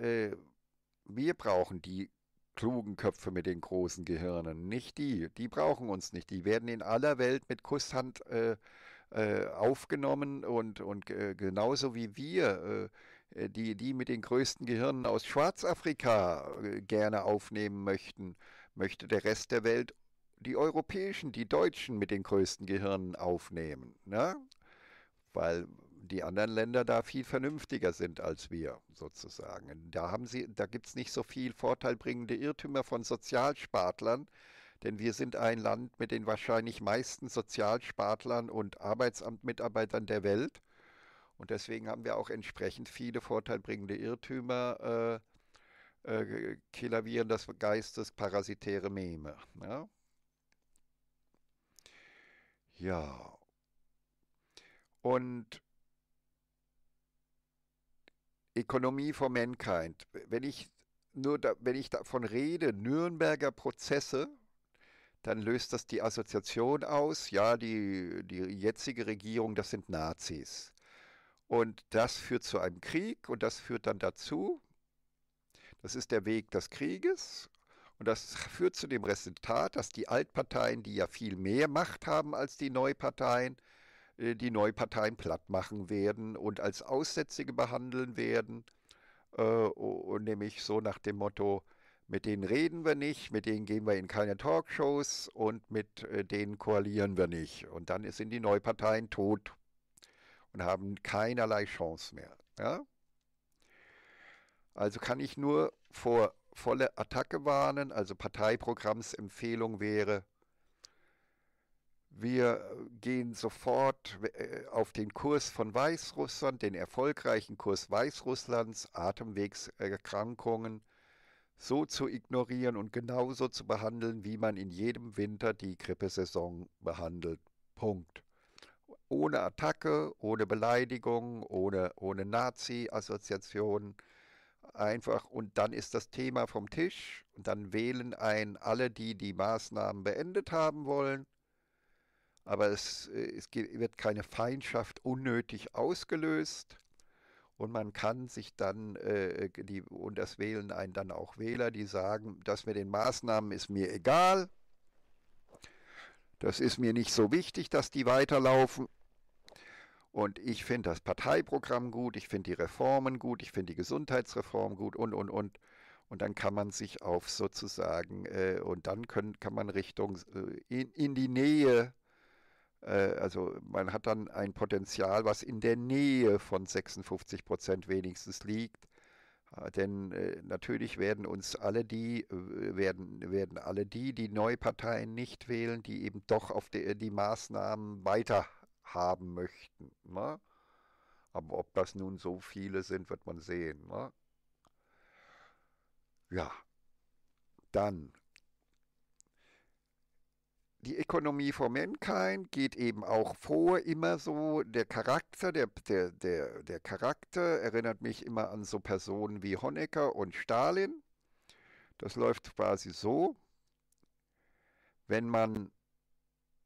wir brauchen die klugen Köpfe mit den großen Gehirnen, nicht die. Die brauchen uns nicht. Die werden in aller Welt mit Kusshand äh, äh, aufgenommen und, und äh, genauso wie wir, äh, die, die mit den größten Gehirnen aus Schwarzafrika äh, gerne aufnehmen möchten, möchte der Rest der Welt die Europäischen, die Deutschen mit den größten Gehirnen aufnehmen. Ne? Weil die anderen Länder da viel vernünftiger sind als wir, sozusagen. Da haben sie, da gibt es nicht so viel vorteilbringende Irrtümer von Sozialspartlern, denn wir sind ein Land mit den wahrscheinlich meisten Sozialspartlern und Arbeitsamtmitarbeitern der Welt. Und deswegen haben wir auch entsprechend viele vorteilbringende Irrtümer, äh, äh, Killerviren des Geistes, parasitäre Meme. Ja. Ne? ja. Und Ökonomie for Mankind. Wenn ich nur da, wenn ich davon rede, Nürnberger Prozesse, dann löst das die Assoziation aus, ja, die, die jetzige Regierung, das sind Nazis. Und das führt zu einem Krieg und das führt dann dazu, das ist der Weg des Krieges und das führt zu dem Resultat, dass die Altparteien, die ja viel mehr Macht haben als die Neuparteien, äh, die Neuparteien platt machen werden und als Aussätzige behandeln werden. Äh, und nämlich so nach dem Motto, mit denen reden wir nicht, mit denen gehen wir in keine Talkshows und mit äh, denen koalieren wir nicht. Und dann sind die Neuparteien tot und haben keinerlei Chance mehr. Ja? Also kann ich nur vor volle Attacke warnen. Also Parteiprogrammsempfehlung wäre, wir gehen sofort äh, auf den Kurs von Weißrussland, den erfolgreichen Kurs Weißrusslands, Atemwegserkrankungen so zu ignorieren und genauso zu behandeln, wie man in jedem Winter die Grippesaison behandelt. Punkt. Ohne Attacke, ohne Beleidigung, ohne, ohne Nazi-Assoziationen einfach und dann ist das Thema vom Tisch und dann wählen ein alle die die Maßnahmen beendet haben wollen aber es, äh, es wird keine Feindschaft unnötig ausgelöst und man kann sich dann, äh, äh, die, und das wählen einen dann auch Wähler, die sagen, das mit den Maßnahmen ist mir egal, das ist mir nicht so wichtig, dass die weiterlaufen. Und ich finde das Parteiprogramm gut, ich finde die Reformen gut, ich finde die Gesundheitsreform gut und, und, und. Und dann kann man sich auf sozusagen, äh, und dann können, kann man Richtung, äh, in, in die Nähe äh, also man hat dann ein Potenzial, was in der Nähe von 56 Prozent wenigstens liegt. Ah, denn äh, natürlich werden uns alle die, äh, werden, werden alle die, die Neuparteien nicht wählen, die eben doch auf de, die Maßnahmen weiter haben möchten. Ne? Aber ob das nun so viele sind, wird man sehen. Ne? Ja, dann die Ökonomie for Mankind geht eben auch vor, immer so. Der Charakter, der, der, der, der Charakter erinnert mich immer an so Personen wie Honecker und Stalin. Das läuft quasi so. Wenn man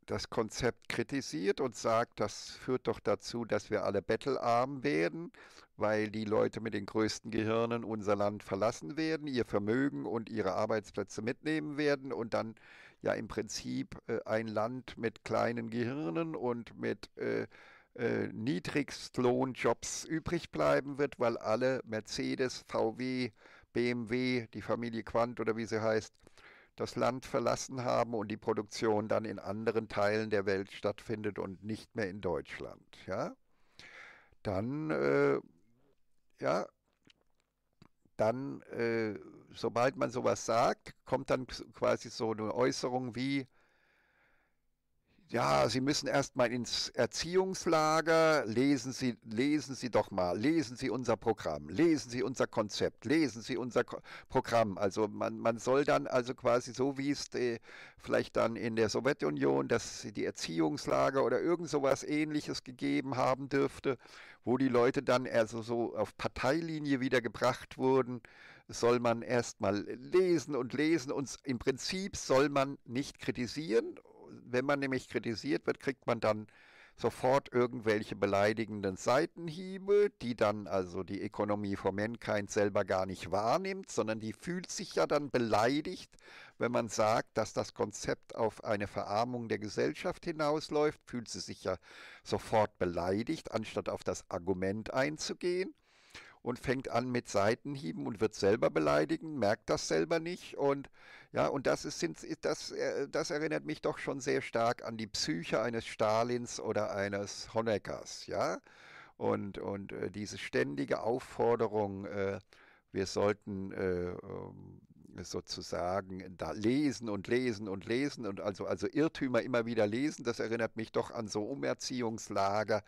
das Konzept kritisiert und sagt, das führt doch dazu, dass wir alle bettelarm werden, weil die Leute mit den größten Gehirnen unser Land verlassen werden, ihr Vermögen und ihre Arbeitsplätze mitnehmen werden und dann ja im Prinzip äh, ein Land mit kleinen Gehirnen und mit äh, äh, Niedrigstlohnjobs übrig bleiben wird, weil alle Mercedes, VW, BMW, die Familie Quant oder wie sie heißt, das Land verlassen haben und die Produktion dann in anderen Teilen der Welt stattfindet und nicht mehr in Deutschland. Ja, dann, äh, ja, dann äh, sobald man sowas sagt, kommt dann quasi so eine Äußerung wie, ja, Sie müssen erstmal ins Erziehungslager, lesen Sie, lesen Sie doch mal, lesen Sie unser Programm, lesen Sie unser Konzept, lesen Sie unser Ko Programm. Also man, man soll dann also quasi so wie es äh, vielleicht dann in der Sowjetunion, dass die Erziehungslager oder irgend sowas ähnliches gegeben haben dürfte, wo die Leute dann also so auf Parteilinie wieder gebracht wurden soll man erstmal lesen und lesen und im Prinzip soll man nicht kritisieren. Wenn man nämlich kritisiert wird, kriegt man dann sofort irgendwelche beleidigenden Seitenhiebe, die dann also die Ökonomie von Mankind selber gar nicht wahrnimmt, sondern die fühlt sich ja dann beleidigt, wenn man sagt, dass das Konzept auf eine Verarmung der Gesellschaft hinausläuft, fühlt sie sich ja sofort beleidigt, anstatt auf das Argument einzugehen und fängt an mit Seitenhieben und wird selber beleidigen, merkt das selber nicht und ja, und das ist, sind, das, äh, das erinnert mich doch schon sehr stark an die Psyche eines Stalins oder eines Honeckers, ja, und, und äh, diese ständige Aufforderung, äh, wir sollten äh, ähm, sozusagen da lesen und lesen und lesen und also, also Irrtümer immer wieder lesen, das erinnert mich doch an so Umerziehungslager,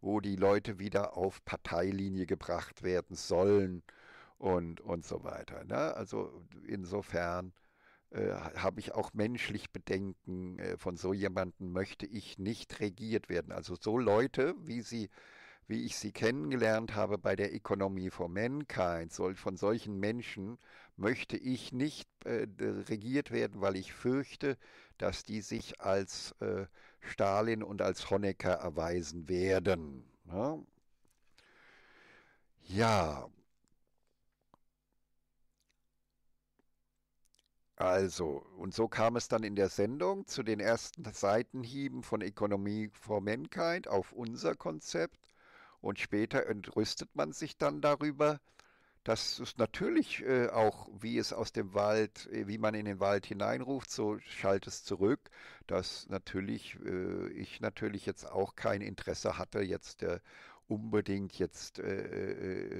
wo die Leute wieder auf Parteilinie gebracht werden sollen und, und so weiter. Ne? Also insofern äh, habe ich auch menschlich Bedenken, äh, von so jemandem möchte ich nicht regiert werden. Also so Leute, wie sie wie ich sie kennengelernt habe bei der Economy for Mankind, von solchen Menschen möchte ich nicht äh, regiert werden, weil ich fürchte, dass die sich als äh, Stalin und als Honecker erweisen werden. Ja. Ne? ja. Also, und so kam es dann in der Sendung zu den ersten Seitenhieben von Economy for Mankind auf unser Konzept. Und später entrüstet man sich dann darüber, das ist natürlich äh, auch, wie es aus dem Wald, äh, wie man in den Wald hineinruft, so schallt es zurück, dass natürlich äh, ich natürlich jetzt auch kein Interesse hatte, jetzt unbedingt jetzt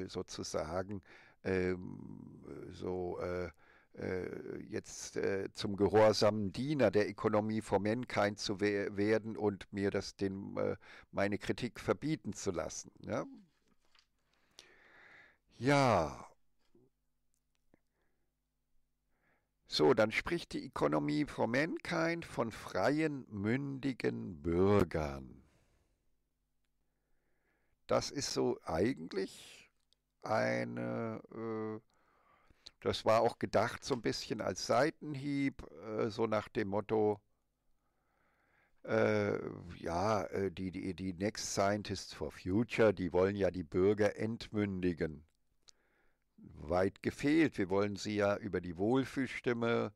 sozusagen ähm, so jetzt äh, zum gehorsamen Diener der Ökonomie von Mankind zu we werden und mir das den, äh, meine Kritik verbieten zu lassen. Ja? Ja. So, dann spricht die Economy for Mankind von freien, mündigen Bürgern. Das ist so eigentlich eine, äh, das war auch gedacht so ein bisschen als Seitenhieb, äh, so nach dem Motto, äh, ja, äh, die, die, die Next Scientists for Future, die wollen ja die Bürger entmündigen weit gefehlt. Wir wollen sie ja über die Wohlfühlstimme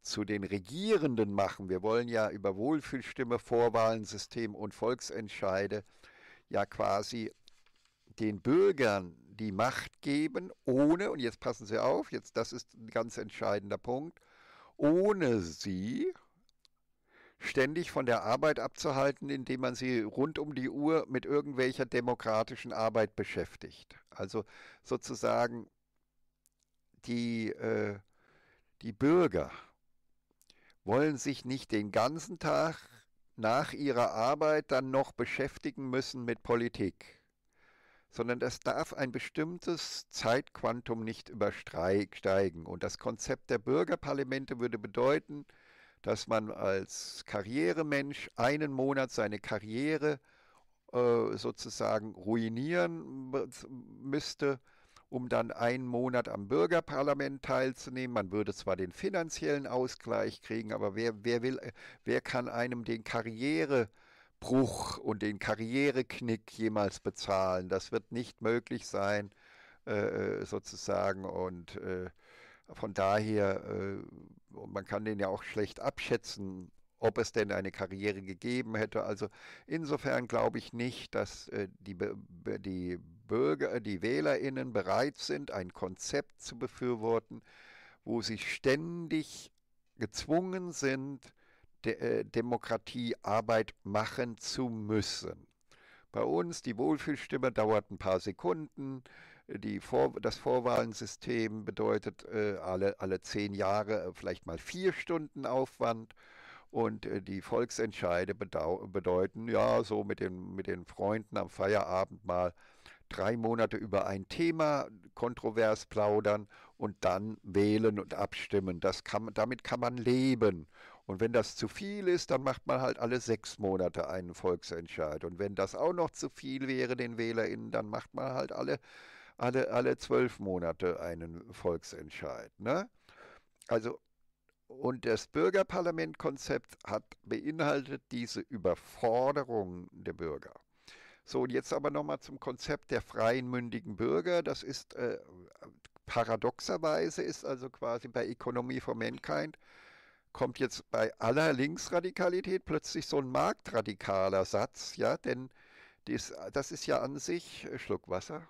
zu den Regierenden machen. Wir wollen ja über Wohlfühlstimme, Vorwahlensystem und Volksentscheide ja quasi den Bürgern die Macht geben, ohne, und jetzt passen Sie auf, jetzt das ist ein ganz entscheidender Punkt, ohne sie ständig von der Arbeit abzuhalten, indem man sie rund um die Uhr mit irgendwelcher demokratischen Arbeit beschäftigt. Also sozusagen die, äh, die Bürger wollen sich nicht den ganzen Tag nach ihrer Arbeit dann noch beschäftigen müssen mit Politik, sondern das darf ein bestimmtes Zeitquantum nicht übersteigen. Und das Konzept der Bürgerparlamente würde bedeuten, dass man als Karrieremensch einen Monat seine Karriere äh, sozusagen ruinieren müsste, um dann einen Monat am Bürgerparlament teilzunehmen. Man würde zwar den finanziellen Ausgleich kriegen, aber wer, wer, will, äh, wer kann einem den Karrierebruch und den Karriereknick jemals bezahlen? Das wird nicht möglich sein, äh, äh sozusagen. Und äh, von daher, äh, man kann den ja auch schlecht abschätzen, ob es denn eine Karriere gegeben hätte. Also insofern glaube ich nicht, dass äh, die, Be die Bürger, äh, die WählerInnen bereit sind, ein Konzept zu befürworten, wo sie ständig gezwungen sind, De äh, Demokratiearbeit machen zu müssen. Bei uns die Wohlfühlstimme dauert ein paar Sekunden. Vor das Vorwahlensystem bedeutet äh, alle, alle zehn Jahre äh, vielleicht mal vier Stunden Aufwand. Und äh, die Volksentscheide bedeuten ja so mit den, mit den Freunden am Feierabend mal drei Monate über ein Thema kontrovers plaudern und dann wählen und abstimmen. Das kann, damit kann man leben. Und wenn das zu viel ist, dann macht man halt alle sechs Monate einen Volksentscheid. Und wenn das auch noch zu viel wäre den WählerInnen, dann macht man halt alle, alle, alle zwölf Monate einen Volksentscheid. Ne? Also und das Bürgerparlamentkonzept hat beinhaltet diese Überforderung der Bürger. So, und jetzt aber nochmal zum Konzept der freien, mündigen Bürger. Das ist äh, paradoxerweise, ist also quasi bei Economy for Mankind, kommt jetzt bei aller Linksradikalität plötzlich so ein marktradikaler Satz, ja, denn dies, das ist ja an sich, äh, Schluck Wasser,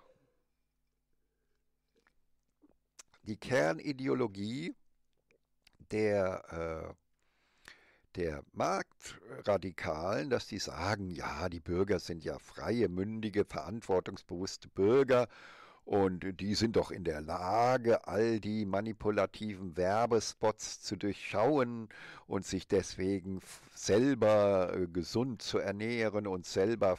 die Kernideologie der äh, der Marktradikalen, dass die sagen, ja, die Bürger sind ja freie, mündige, verantwortungsbewusste Bürger und die sind doch in der Lage, all die manipulativen Werbespots zu durchschauen und sich deswegen selber äh, gesund zu ernähren und selber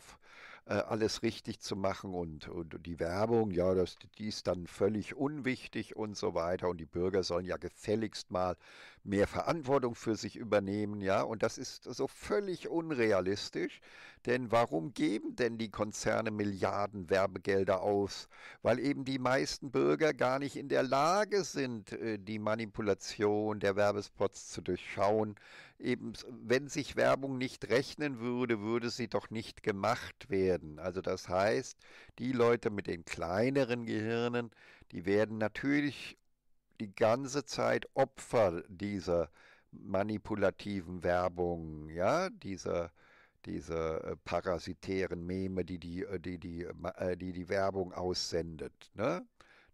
äh, alles richtig zu machen und, und die Werbung, ja, das, die ist dann völlig unwichtig und so weiter. Und die Bürger sollen ja gefälligst mal mehr Verantwortung für sich übernehmen, ja. Und das ist so völlig unrealistisch, denn warum geben denn die Konzerne Milliarden Werbegelder aus? Weil eben die meisten Bürger gar nicht in der Lage sind, äh, die Manipulation der Werbespots zu durchschauen eben, wenn sich Werbung nicht rechnen würde, würde sie doch nicht gemacht werden. Also das heißt, die Leute mit den kleineren Gehirnen, die werden natürlich die ganze Zeit Opfer dieser manipulativen Werbung, ja, dieser diese äh, parasitären Meme, die die, äh, die, die, äh, die, die Werbung aussendet, ne?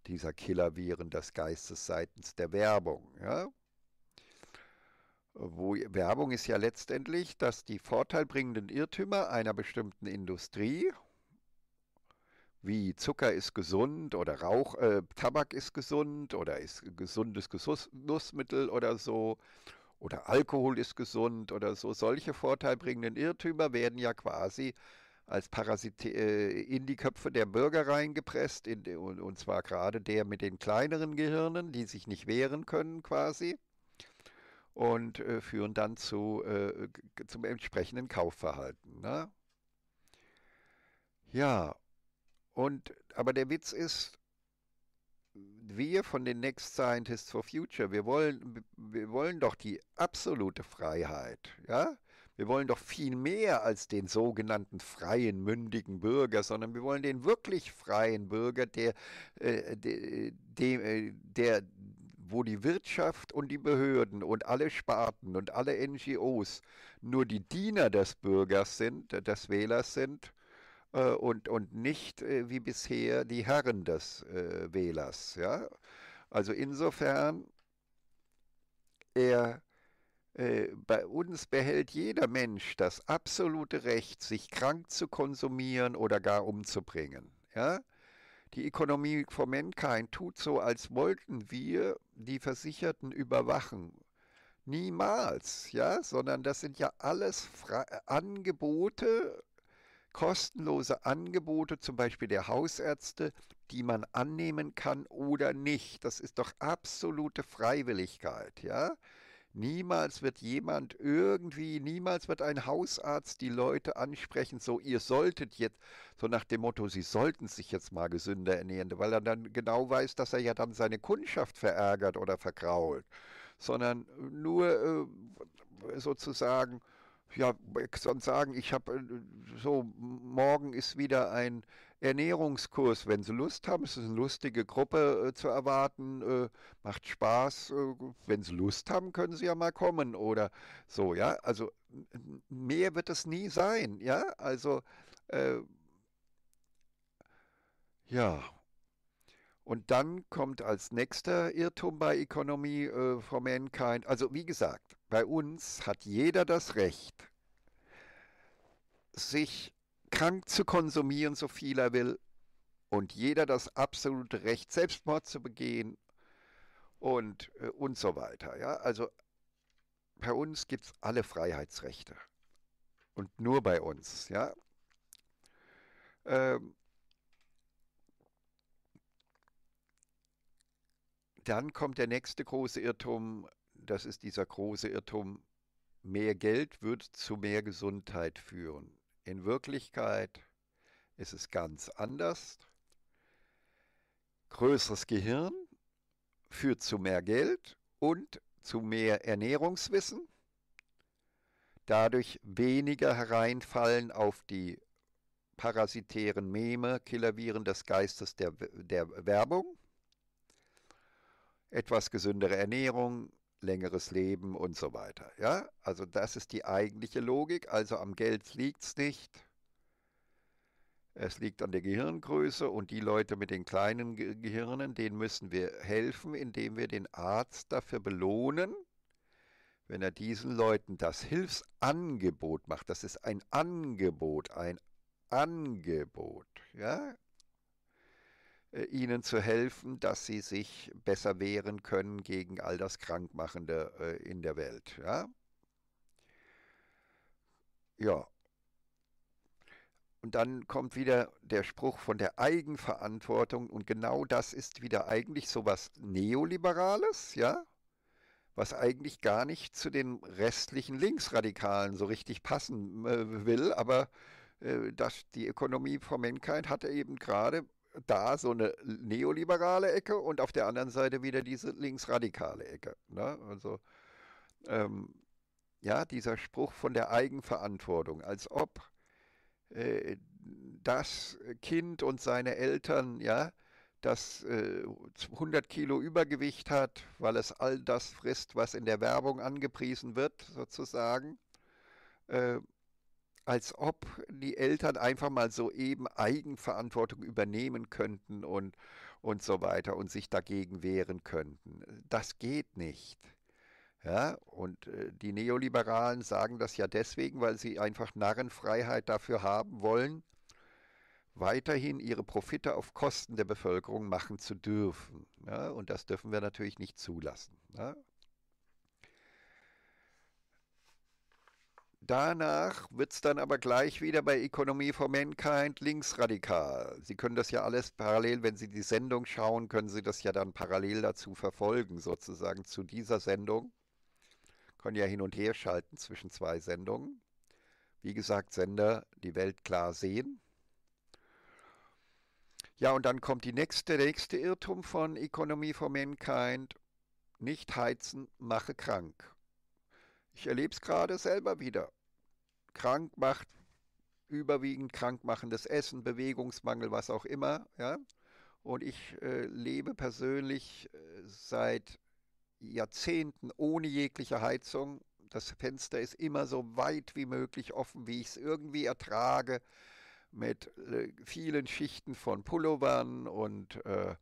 dieser Killerviren des Geistes seitens der Werbung. Ja? Wo Werbung ist ja letztendlich, dass die vorteilbringenden Irrtümer einer bestimmten Industrie, wie Zucker ist gesund oder Rauch, äh, Tabak ist gesund oder ist gesundes Genussmittel oder so oder Alkohol ist gesund oder so. Solche vorteilbringenden Irrtümer werden ja quasi als Parasit äh, in die Köpfe der Bürger reingepresst, in, und zwar gerade der mit den kleineren Gehirnen, die sich nicht wehren können quasi und äh, führen dann zu, äh, zum entsprechenden Kaufverhalten. Ne? Ja, und aber der Witz ist, wir von den Next Scientists for Future, wir wollen, wir wollen doch die absolute Freiheit, ja? Wir wollen doch viel mehr als den sogenannten freien, mündigen Bürger, sondern wir wollen den wirklich freien Bürger, der, äh, äh der, der, der wo die Wirtschaft und die Behörden und alle Sparten und alle NGOs nur die Diener des Bürgers sind, äh, des Wählers sind äh, und, und nicht äh, wie bisher die Herren des äh, Wählers. Ja? Also insofern, er, äh, bei uns behält jeder Mensch das absolute Recht, sich krank zu konsumieren oder gar umzubringen. Ja? Die Ökonomie von Mankind tut so, als wollten wir die Versicherten überwachen. Niemals, ja, sondern das sind ja alles Fra Angebote, kostenlose Angebote, zum Beispiel der Hausärzte, die man annehmen kann oder nicht. Das ist doch absolute Freiwilligkeit, ja. Niemals wird jemand irgendwie, niemals wird ein Hausarzt die Leute ansprechen, so ihr solltet jetzt, so nach dem Motto, sie sollten sich jetzt mal gesünder ernähren, weil er dann genau weiß, dass er ja dann seine Kundschaft verärgert oder verkrault, sondern äh, nur äh, sozusagen, ja, ich sagen, ich habe äh, so, morgen ist wieder ein Ernährungskurs, wenn Sie Lust haben. Es ist eine lustige Gruppe äh, zu erwarten, äh, macht Spaß. Äh, wenn Sie Lust haben, können Sie ja mal kommen oder so, ja. Also mehr wird es nie sein, ja. Also, äh, ja. Und dann kommt als nächster Irrtum bei Economy äh, for Mankind, also wie gesagt, bei uns hat jeder das Recht, sich zu krank zu konsumieren, so viel er will. Und jeder das absolute Recht, Selbstmord zu begehen und, äh, und so weiter. Ja? Also bei uns gibt es alle Freiheitsrechte. Und nur bei uns. Ja? Ähm, dann kommt der nächste große Irrtum. Das ist dieser große Irrtum. Mehr Geld wird zu mehr Gesundheit führen. In Wirklichkeit ist es ganz anders. Größeres Gehirn führt zu mehr Geld und zu mehr Ernährungswissen, dadurch weniger hereinfallen auf die parasitären Meme, Killerviren des Geistes der, der Werbung, etwas gesündere Ernährung, längeres Leben und so weiter. Ja, also das ist die eigentliche Logik. Also am Geld liegt es nicht. Es liegt an der Gehirngröße und die Leute mit den kleinen Gehirnen, denen müssen wir helfen, indem wir den Arzt dafür belohnen, wenn er diesen Leuten das Hilfsangebot macht. Das ist ein Angebot, ein Angebot. Ja? Äh, ihnen zu helfen, dass sie sich besser wehren können gegen all das Krankmachende äh, in der Welt. Ja? ja. Und dann kommt wieder der Spruch von der Eigenverantwortung und genau das ist wieder eigentlich so was Neoliberales, ja, was eigentlich gar nicht zu den restlichen Linksradikalen so richtig passen äh, will, aber dass die Ökonomie von Menschheit hat eben gerade da so eine neoliberale Ecke und auf der anderen Seite wieder diese linksradikale Ecke. Ne? Also ähm, ja, dieser Spruch von der Eigenverantwortung, als ob äh, das Kind und seine Eltern, ja, das äh, 100 Kilo Übergewicht hat, weil es all das frisst, was in der Werbung angepriesen wird, sozusagen, äh, als ob die Eltern einfach mal so eben Eigenverantwortung übernehmen könnten und, und so weiter und sich dagegen wehren könnten. Das geht nicht. Ja, und äh, die Neoliberalen sagen das ja deswegen, weil sie einfach Narrenfreiheit dafür haben wollen, weiterhin ihre Profite auf Kosten der Bevölkerung machen zu dürfen. Ja, und das dürfen wir natürlich nicht zulassen. Ja. Danach wird es dann aber gleich wieder bei Economy for Mankind linksradikal. Sie können das ja alles parallel, wenn Sie die Sendung schauen, können Sie das ja dann parallel dazu verfolgen, sozusagen zu dieser Sendung. Können ja hin und her schalten zwischen zwei Sendungen. Wie gesagt, Sender, die Welt klar sehen. Ja, und dann kommt die nächste, der nächste Irrtum von Economy for Mankind. Nicht heizen, mache krank. Ich erlebe es gerade selber wieder krank macht, überwiegend krank machendes Essen, Bewegungsmangel, was auch immer. Ja? Und ich äh, lebe persönlich äh, seit Jahrzehnten ohne jegliche Heizung. Das Fenster ist immer so weit wie möglich offen, wie ich es irgendwie ertrage, mit äh, vielen Schichten von Pullovern und äh,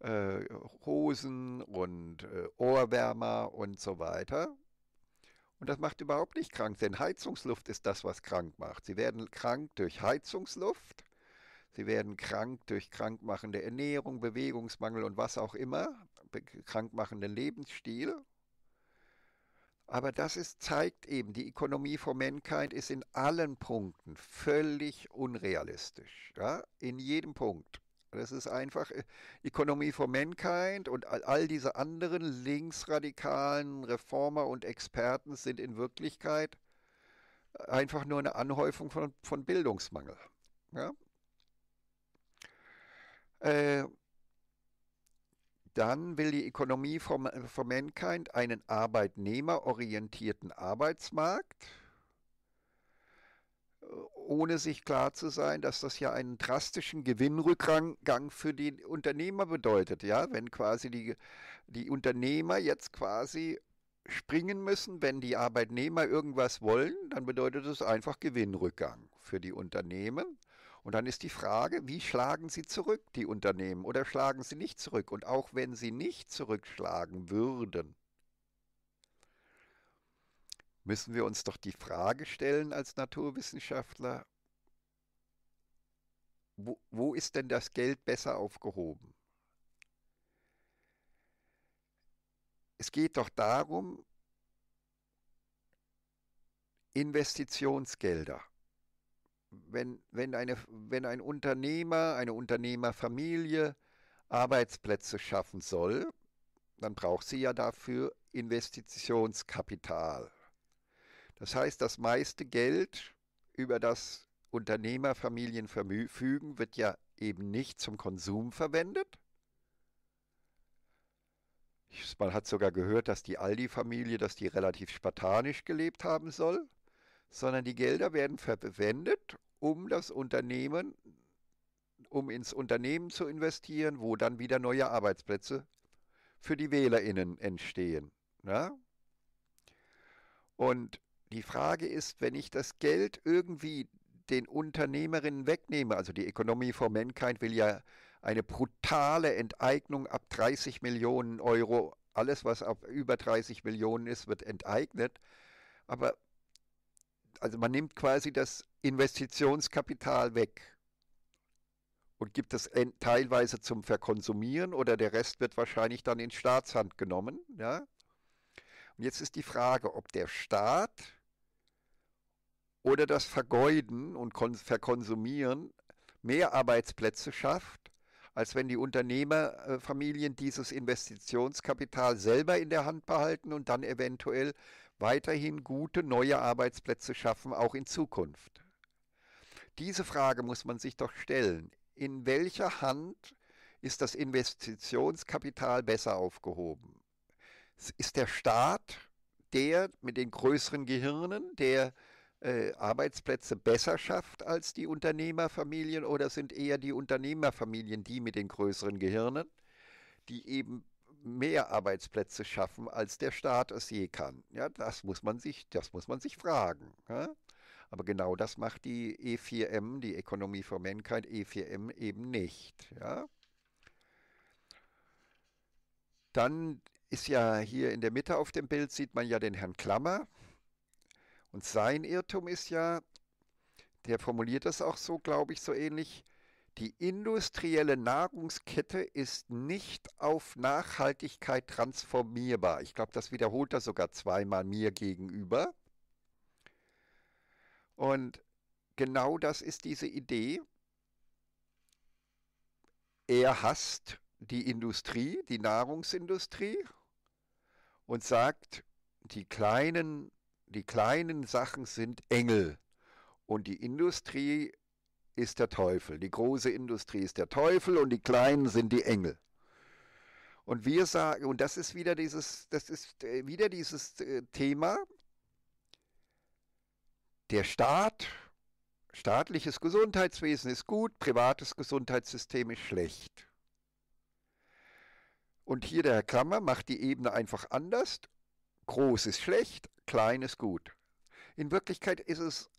äh, Hosen und äh, Ohrwärmer und so weiter. Und das macht überhaupt nicht krank, denn Heizungsluft ist das, was krank macht. Sie werden krank durch Heizungsluft, sie werden krank durch krankmachende Ernährung, Bewegungsmangel und was auch immer, krankmachenden Lebensstil. Aber das ist, zeigt eben, die Ökonomie for Mankind ist in allen Punkten völlig unrealistisch. Ja? In jedem Punkt. Das ist einfach äh, Ökonomie for Mankind und all, diese anderen linksradikalen Reformer und Experten sind in Wirklichkeit äh, einfach nur eine Anhäufung von, von Bildungsmangel. Ja? Äh, dann will die Ökonomie for, äh, for Mankind einen arbeitnehmerorientierten Arbeitsmarkt ohne sich klar zu sein, dass das ja einen drastischen Gewinnrückgang für die Unternehmer bedeutet. Ja, wenn quasi die, die Unternehmer jetzt quasi springen müssen, wenn die Arbeitnehmer irgendwas wollen, dann bedeutet es einfach Gewinnrückgang für die Unternehmen. Und dann ist die Frage, wie schlagen sie zurück, die Unternehmen, oder schlagen sie nicht zurück? Und auch wenn sie nicht zurückschlagen würden, müssen wir uns doch die Frage stellen als Naturwissenschaftler, wo, wo ist denn das Geld besser aufgehoben? Es geht doch darum, Investitionsgelder. Wenn, wenn, eine, wenn ein Unternehmer, eine Unternehmerfamilie Arbeitsplätze schaffen soll, dann braucht sie ja dafür Investitionskapital. Das heißt, das meiste Geld, über das Unternehmerfamilien verfügen, wird ja eben nicht zum Konsum verwendet. Man hat sogar gehört, dass die Aldi-Familie, dass die relativ spartanisch gelebt haben soll, sondern die Gelder werden verwendet, um das Unternehmen, um ins Unternehmen zu investieren, wo dann wieder neue Arbeitsplätze für die WählerInnen entstehen. Ja? Ne? Und die Frage ist, wenn ich das Geld irgendwie den Unternehmerinnen wegnehme, also die Economy for Mankind will ja eine brutale Enteignung ab 30 Millionen Euro, alles was ab über 30 Millionen ist, wird enteignet. Aber also man nimmt quasi das Investitionskapital weg und gibt es teilweise zum Verkonsumieren oder der Rest wird wahrscheinlich dann in Staatshand genommen. Ja? Und jetzt ist die Frage, ob der Staat oder das Vergeuden und Verkonsumieren mehr Arbeitsplätze schafft, als wenn die Unternehmerfamilien äh, dieses Investitionskapital selber in der Hand behalten und dann eventuell weiterhin gute neue Arbeitsplätze schaffen, auch in Zukunft. Diese Frage muss man sich doch stellen. In welcher Hand ist das Investitionskapital besser aufgehoben? Ist der Staat der mit den größeren Gehirnen, der äh, Arbeitsplätze besser schafft als die Unternehmerfamilien oder sind eher die Unternehmerfamilien die mit den größeren Gehirnen, die eben mehr Arbeitsplätze schaffen, als der Staat es je kann. Ja, das muss man sich, das muss man sich fragen. Ja? Aber genau das macht die E4M, die Economy for Mankind, E4M eben nicht. Ja? Dann ist ja hier in der Mitte auf dem Bild, sieht man ja den Herrn Klammer, und sein Irrtum ist ja, der formuliert das auch so, glaube ich, so ähnlich, die industrielle Nahrungskette ist nicht auf Nachhaltigkeit transformierbar. Ich glaube, das wiederholt er sogar zweimal mir gegenüber. Und genau das ist diese Idee. Er hasst die Industrie, die Nahrungsindustrie und sagt, die kleinen die kleinen Sachen sind Engel und die Industrie ist der Teufel. Die große Industrie ist der Teufel und die kleinen sind die Engel. Und wir sagen, und das ist wieder dieses, das ist äh, wieder dieses äh, Thema, der Staat, staatliches Gesundheitswesen ist gut, privates Gesundheitssystem ist schlecht. Und hier der Herr Klammer macht die Ebene einfach anders. Groß ist schlecht, kleines gut. In Wirklichkeit ist es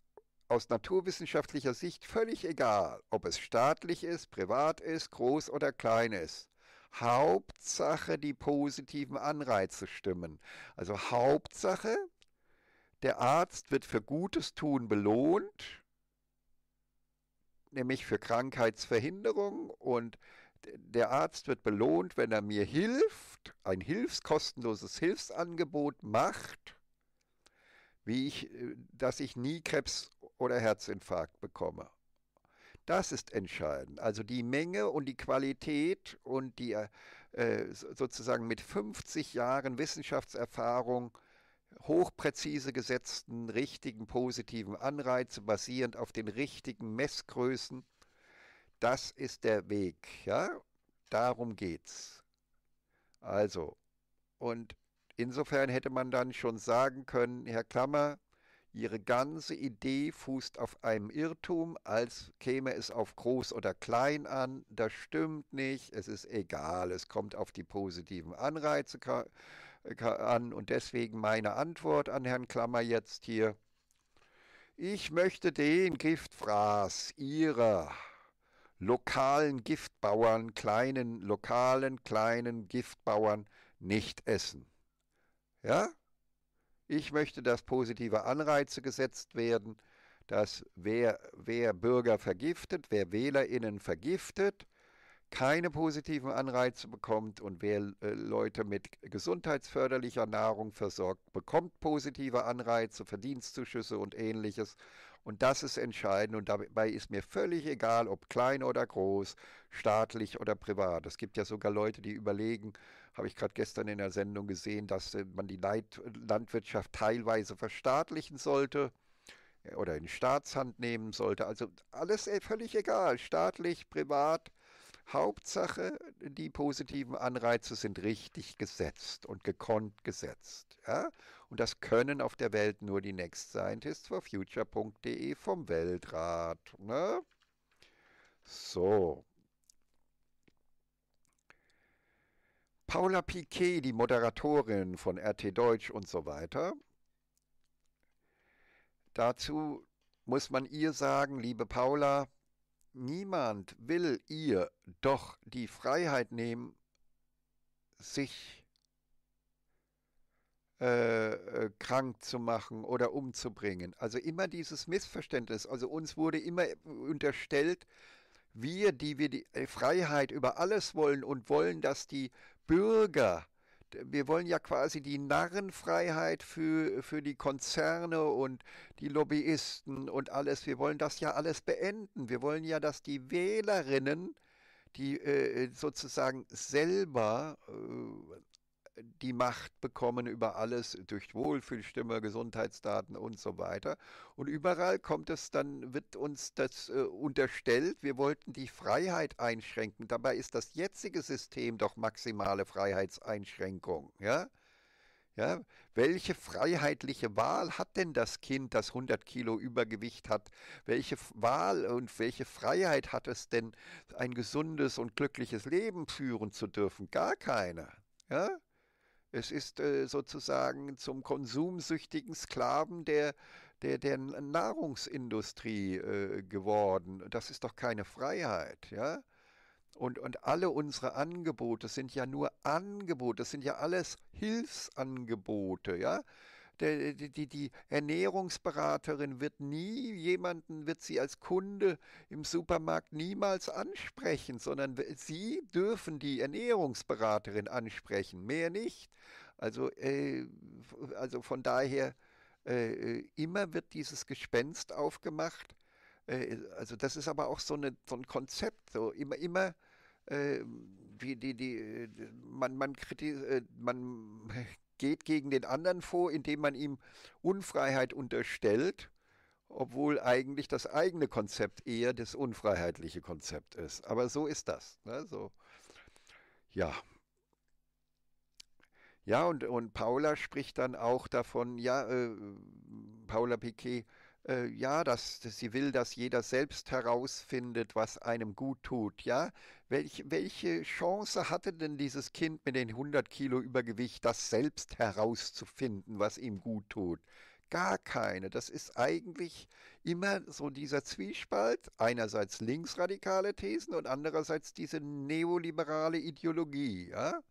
aus naturwissenschaftlicher Sicht völlig egal, ob es staatlich ist, privat ist, groß oder klein ist. Hauptsache die positiven Anreize stimmen. Also Hauptsache, der Arzt wird für gutes Tun belohnt, nämlich für Krankheitsverhinderung und der Arzt wird belohnt, wenn er mir hilft, ein hilfskostenloses Hilfsangebot macht wie ich, äh, dass ich nie Krebs oder Herzinfarkt bekomme. Das ist entscheidend. Also die Menge und die Qualität und die äh, sozusagen mit 50 Jahren Wissenschaftserfahrung hochpräzise gesetzten, richtigen, positiven Anreize basierend auf den richtigen Messgrößen, das ist der Weg. Ja? Darum geht's. Also, und Insofern hätte man dann schon sagen können, Herr Klammer, Ihre ganze Idee fußt auf einem Irrtum, als käme es auf groß oder klein an. Das stimmt nicht, es ist egal, es kommt auf die positiven Anreize äh, an. Und deswegen meine Antwort an Herrn Klammer jetzt hier. Ich möchte den Giftfraß Ihrer lokalen Giftbauern, kleinen, lokalen, kleinen Giftbauern nicht essen. Ja? Ich möchte, dass positive Anreize gesetzt werden, dass wer, wer Bürger vergiftet, wer WählerInnen vergiftet, keine positiven Anreize bekommt und wer äh, Leute mit gesundheitsförderlicher Nahrung versorgt, bekommt positive Anreize, Verdienstzuschüsse und ähnliches und das ist entscheidend und dabei ist mir völlig egal, ob klein oder groß, staatlich oder privat. Es gibt ja sogar Leute, die überlegen, habe ich gerade gestern in der Sendung gesehen, dass äh, man die Landwirtschaft teilweise verstaatlichen sollte äh, oder in Staatshand nehmen sollte. Also alles äh, völlig egal, staatlich, privat, Hauptsache, die positiven Anreize sind richtig gesetzt und gekonnt gesetzt. Ja? Und das können auf der Welt nur die Next Scientists for Future.de vom Weltrat. Ne? So. Paula Piquet, die Moderatorin von RT Deutsch und so weiter. Dazu muss man ihr sagen, liebe Paula, Niemand will ihr doch die Freiheit nehmen, sich äh, äh, krank zu machen oder umzubringen. Also immer dieses Missverständnis. Also uns wurde immer unterstellt, wir, die wir die Freiheit über alles wollen und wollen, dass die Bürger äh, wir wollen ja quasi die Narrenfreiheit für, für die Konzerne und die Lobbyisten und alles, wir wollen das ja alles beenden. Wir wollen ja, dass die Wählerinnen die äh, sozusagen selber äh, die Macht bekommen über alles durch Wohlfühlstimme, Gesundheitsdaten und so weiter. Und überall kommt es dann, wird uns das äh, unterstellt, wir wollten die Freiheit einschränken. Dabei ist das jetzige System doch maximale Freiheitseinschränkung. Ja? Ja, welche freiheitliche Wahl hat denn das Kind, das 100 Kilo Übergewicht hat? Welche Wahl und welche Freiheit hat es denn, ein gesundes und glückliches Leben führen zu dürfen? Gar keine. Ja? Es ist äh, sozusagen zum konsumsüchtigen Sklaven der, der, der Nahrungsindustrie äh, geworden. Das ist doch keine Freiheit, ja? Und, und alle unsere Angebote sind ja nur Angebote, das sind ja alles Hilfsangebote, ja? der, äh, die, die Ernährungsberaterin wird nie jemanden, wird sie als Kunde im Supermarkt niemals ansprechen, sondern sie dürfen die Ernährungsberaterin ansprechen, mehr nicht. Also, äh, also von daher, äh, äh, immer wird dieses Gespenst aufgemacht. Äh, also das ist aber auch so, eine, so ein Konzept, so immer, immer äh, die, die, die, man, man, man geht gegen den anderen vor, indem man ihm Unfreiheit unterstellt, obwohl eigentlich das eigene Konzept eher das unfreiheitliche Konzept ist. Aber so ist das. Ne? So. Ja. Ja, und, und Paula spricht dann auch davon, ja, äh, Paula Piquet äh, ja, dass, dass, sie will, dass jeder selbst herausfindet, was einem gut tut, ja. Welch, welche Chance hatte denn dieses Kind mit den 100 Kilo Übergewicht, das selbst herauszufinden, was ihm gut tut? gar keine. Das ist eigentlich immer so dieser Zwiespalt, einerseits linksradikale Thesen und andererseits diese neoliberale Ideologie. Ja?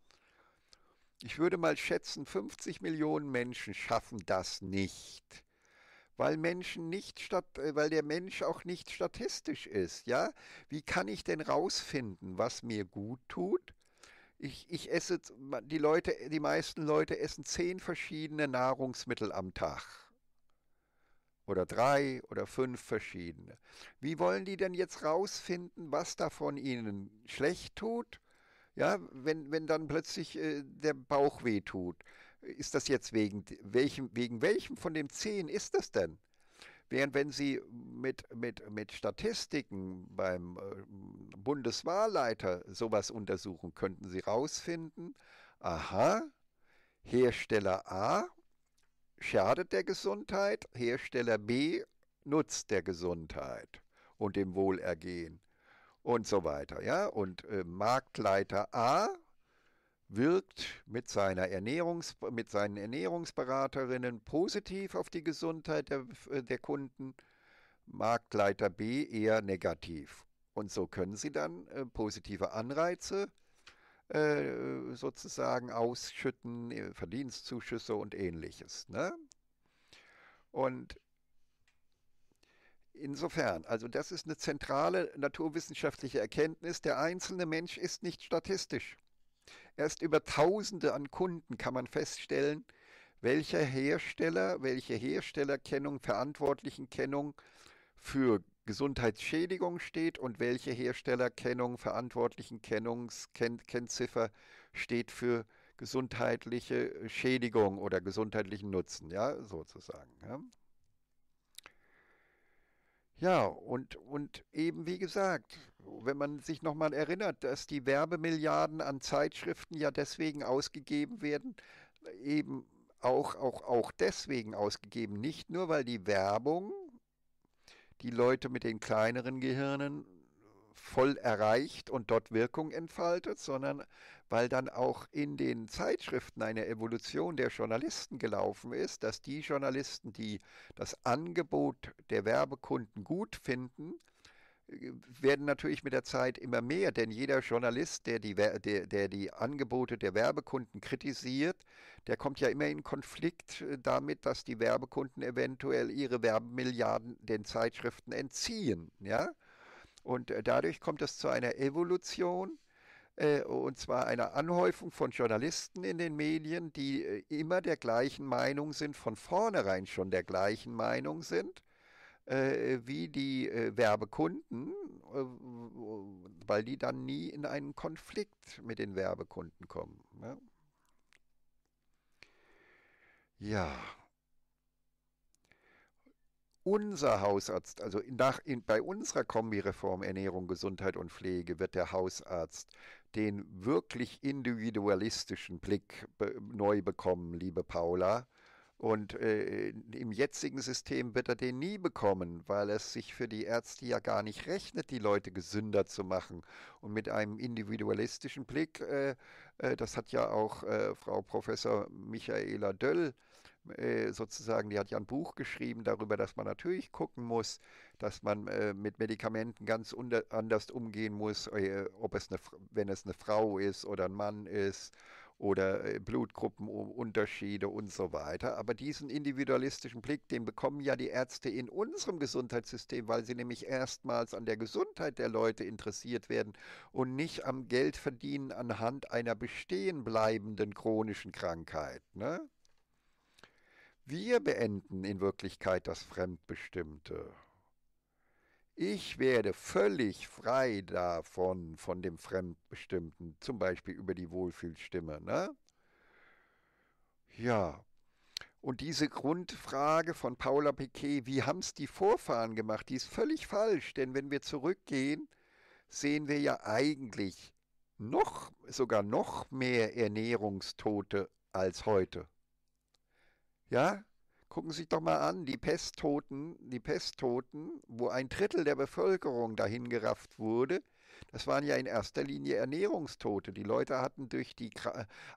Ich würde mal schätzen, 50 Millionen Menschen schaffen das nicht weil Menschen nicht statt, äh, weil der Mensch auch nicht statistisch ist, ja? Wie kann ich denn rausfinden, was mir gut tut? Ich, ich esse, die Leute, die meisten Leute essen zehn verschiedene Nahrungsmittel am Tag. Oder drei oder fünf verschiedene. Wie wollen die denn jetzt rausfinden, was davon ihnen schlecht tut? Ja, wenn, wenn dann plötzlich äh, der Bauch weh tut, ist das jetzt wegen welchem, wegen welchem von den zehn ist das denn? Während wenn Sie mit, mit, mit Statistiken beim äh, Bundeswahlleiter sowas untersuchen, könnten Sie rausfinden, aha, Hersteller A schadet der Gesundheit, Hersteller B nutzt der Gesundheit und dem Wohlergehen und so weiter. Ja? Und äh, Marktleiter A wirkt mit seiner Ernährungs mit seinen Ernährungsberaterinnen positiv auf die Gesundheit der, äh, der Kunden, Marktleiter B eher negativ. Und so können sie dann äh, positive Anreize äh, sozusagen ausschütten, äh, Verdienstzuschüsse und ähnliches. Ne? Und Insofern, also das ist eine zentrale naturwissenschaftliche Erkenntnis, der einzelne Mensch ist nicht statistisch. Erst über Tausende an Kunden kann man feststellen, welcher Hersteller, welche Herstellerkennung, Verantwortlichenkennung für Gesundheitsschädigung steht und welche Herstellerkennung, Verantwortlichenkennungskennziffer steht für gesundheitliche Schädigung oder gesundheitlichen Nutzen, ja, sozusagen. Ja. Ja, und, und eben wie gesagt, wenn man sich nochmal erinnert, dass die Werbemilliarden an Zeitschriften ja deswegen ausgegeben werden, eben auch, auch, auch deswegen ausgegeben, nicht nur weil die Werbung die Leute mit den kleineren Gehirnen voll erreicht und dort Wirkung entfaltet, sondern weil dann auch in den Zeitschriften eine Evolution der Journalisten gelaufen ist, dass die Journalisten, die das Angebot der Werbekunden gut finden, äh, werden natürlich mit der Zeit immer mehr, denn jeder Journalist, der die, der, der die Angebote der Werbekunden kritisiert, der kommt ja immer in Konflikt äh, damit, dass die Werbekunden eventuell ihre Werbemilliarden den Zeitschriften entziehen. Ja? Und äh, dadurch kommt es zu einer Evolution äh, und zwar einer Anhäufung von Journalisten in den Medien, die äh, immer der gleichen Meinung sind, von vornherein schon der gleichen Meinung sind wie die Werbekunden, weil die dann nie in einen Konflikt mit den Werbekunden kommen. Ne? Ja unser Hausarzt, also nach, in, bei unserer Kombireform Ernährung, Gesundheit und Pflege wird der Hausarzt den wirklich individualistischen Blick be, neu bekommen, liebe Paula. Und äh, im jetzigen System wird er den nie bekommen, weil es sich für die Ärzte ja gar nicht rechnet, die Leute gesünder zu machen. Und mit einem individualistischen Blick, äh, äh, das hat ja auch äh, Frau Professor Michaela Döll äh, äh, sozusagen, die hat ja ein Buch geschrieben darüber, dass man natürlich gucken muss, dass man äh, mit Medikamenten ganz anders umgehen muss, äh, ob es eine, wenn es eine Frau ist oder ein Mann ist oder Blutgruppenunterschiede und so weiter. Aber diesen individualistischen Blick, den bekommen ja die Ärzte in unserem Gesundheitssystem, weil sie nämlich erstmals an der Gesundheit der Leute interessiert werden und nicht am Geldverdienen anhand einer bestehen bleibenden chronischen Krankheit. Ne? Wir beenden in Wirklichkeit das Fremdbestimmte. Ich werde völlig frei davon, von dem Fremdbestimmten, zum Beispiel über die Wohlfühlstimme. Ne? Ja, und diese Grundfrage von Paula Piquet, wie haben es die Vorfahren gemacht, die ist völlig falsch, denn wenn wir zurückgehen, sehen wir ja eigentlich noch, sogar noch mehr Ernährungstote als heute. Ja, gucken Sie sich doch mal an, die Pesttoten, die Pesttoten, wo ein Drittel der Bevölkerung dahin gerafft wurde, das waren ja in erster Linie Ernährungstote. Die Leute hatten durch die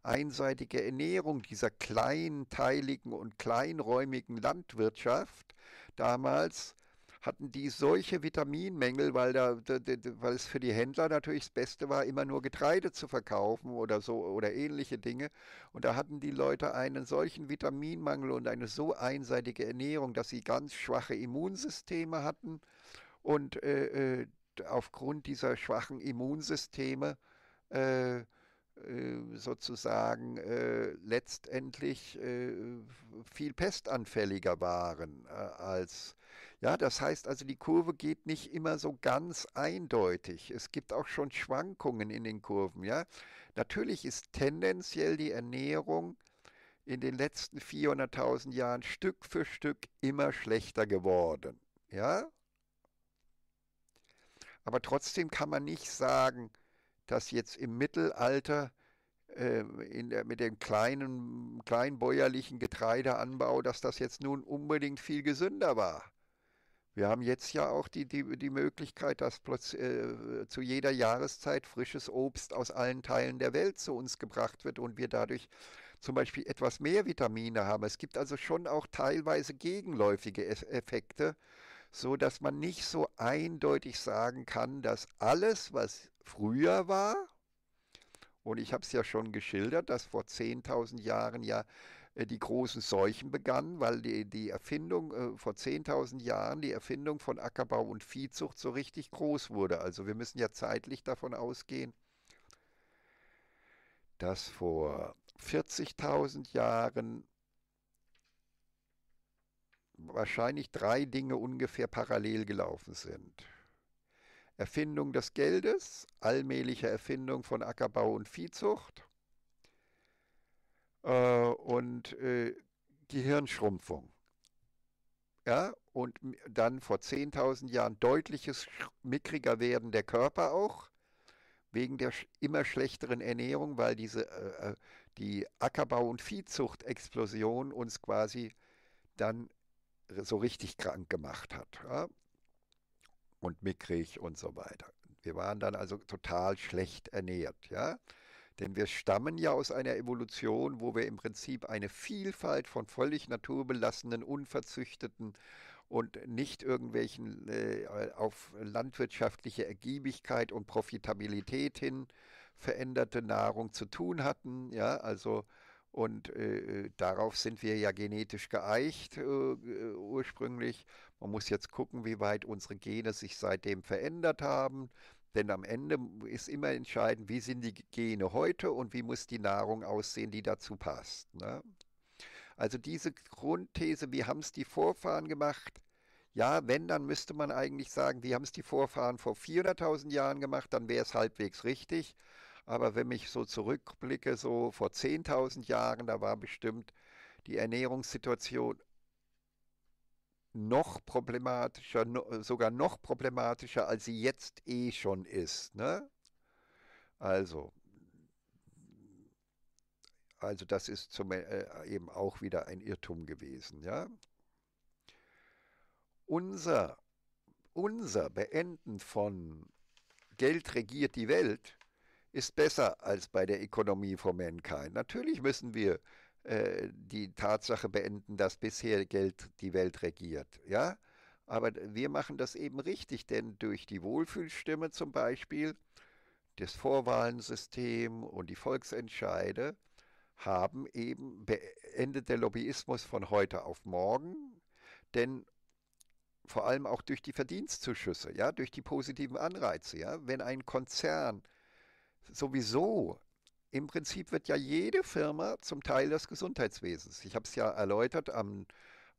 einseitige Ernährung dieser kleinteiligen und kleinräumigen Landwirtschaft damals hatten die solche Vitaminmängel, weil, da, weil es für die Händler natürlich das Beste war, immer nur Getreide zu verkaufen oder so oder ähnliche Dinge. Und da hatten die Leute einen solchen Vitaminmangel und eine so einseitige Ernährung, dass sie ganz schwache Immunsysteme hatten. Und äh, äh aufgrund dieser schwachen Immunsysteme äh, äh, sozusagen äh, letztendlich äh, viel pestanfälliger waren äh, als ja, das heißt also, die Kurve geht nicht immer so ganz eindeutig. Es gibt auch schon Schwankungen in den Kurven. Ja, natürlich ist tendenziell die Ernährung in den letzten 400.000 Jahren Stück für Stück immer schlechter geworden. Ja, aber trotzdem kann man nicht sagen, dass jetzt im Mittelalter äh, der, mit dem kleinen, kleinbäuerlichen Getreideanbau, dass das jetzt nun unbedingt viel gesünder war. Wir haben jetzt ja auch die, die, die Möglichkeit, dass plötzlich äh, zu jeder Jahreszeit frisches Obst aus allen Teilen der Welt zu uns gebracht wird und wir dadurch zum Beispiel etwas mehr Vitamine haben. Es gibt also schon auch teilweise gegenläufige Effekte, so dass man nicht so eindeutig sagen kann, dass alles, was früher war, und ich habe es ja schon geschildert, dass vor 10.000 Jahren ja äh, die großen Seuchen begannen, weil die, die Erfindung äh, vor 10.000 Jahren, die Erfindung von Ackerbau und Viehzucht so richtig groß wurde. Also wir müssen ja zeitlich davon ausgehen, dass vor 40.000 Jahren wahrscheinlich drei Dinge ungefähr parallel gelaufen sind. Erfindung des Geldes, allmähliche Erfindung von Ackerbau und Viehzucht äh, und äh, Gehirnschrumpfung. Ja, und dann vor 10.000 Jahren deutliches mickriger werden der Körper auch, wegen der immer schlechteren Ernährung, weil diese, äh, äh, die Ackerbau- und Viehzucht-Explosion uns quasi dann so richtig krank gemacht hat. Ja? Und mickrig und so weiter. Wir waren dann also total schlecht ernährt. Ja? Denn wir stammen ja aus einer Evolution, wo wir im Prinzip eine Vielfalt von völlig naturbelassenen, unverzüchteten und nicht irgendwelchen äh, auf landwirtschaftliche Ergiebigkeit und Profitabilität hin veränderte Nahrung zu tun hatten. Ja, also und äh, äh darauf sind wir ja genetisch geeicht äh, ursprünglich. Man muss jetzt gucken, wie weit unsere Gene sich seitdem verändert haben. Denn am Ende ist immer entscheidend, wie sind die Gene heute und wie muss die Nahrung aussehen, die dazu passt. Ne? Also diese Grundthese, wie haben es die Vorfahren gemacht? Ja, wenn, dann müsste man eigentlich sagen, wie haben es die Vorfahren vor 400.000 Jahren gemacht, dann wäre es halbwegs richtig. Aber wenn ich so zurückblicke, so vor 10.000 Jahren, da war bestimmt die Ernährungssituation noch problematischer, no, sogar noch problematischer, als sie jetzt eh schon ist. Ne? Also, also das ist zum, äh, eben auch wieder ein Irrtum gewesen. Ja? Unser, unser Beenden von Geld regiert die Welt ist besser als bei der Ökonomie for Mankind. Natürlich müssen wir äh, die Tatsache beenden, dass bisher Geld die Welt regiert. Ja? Aber wir machen das eben richtig, denn durch die Wohlfühlstimme zum Beispiel, das Vorwahlensystem und die Volksentscheide haben eben beendet der Lobbyismus von heute auf morgen, denn vor allem auch durch die Verdienstzuschüsse, ja, durch die positiven Anreize, ja, wenn ein Konzern sowieso im Prinzip wird ja jede Firma zum Teil des Gesundheitswesens. Ich habe es ja erläutert am,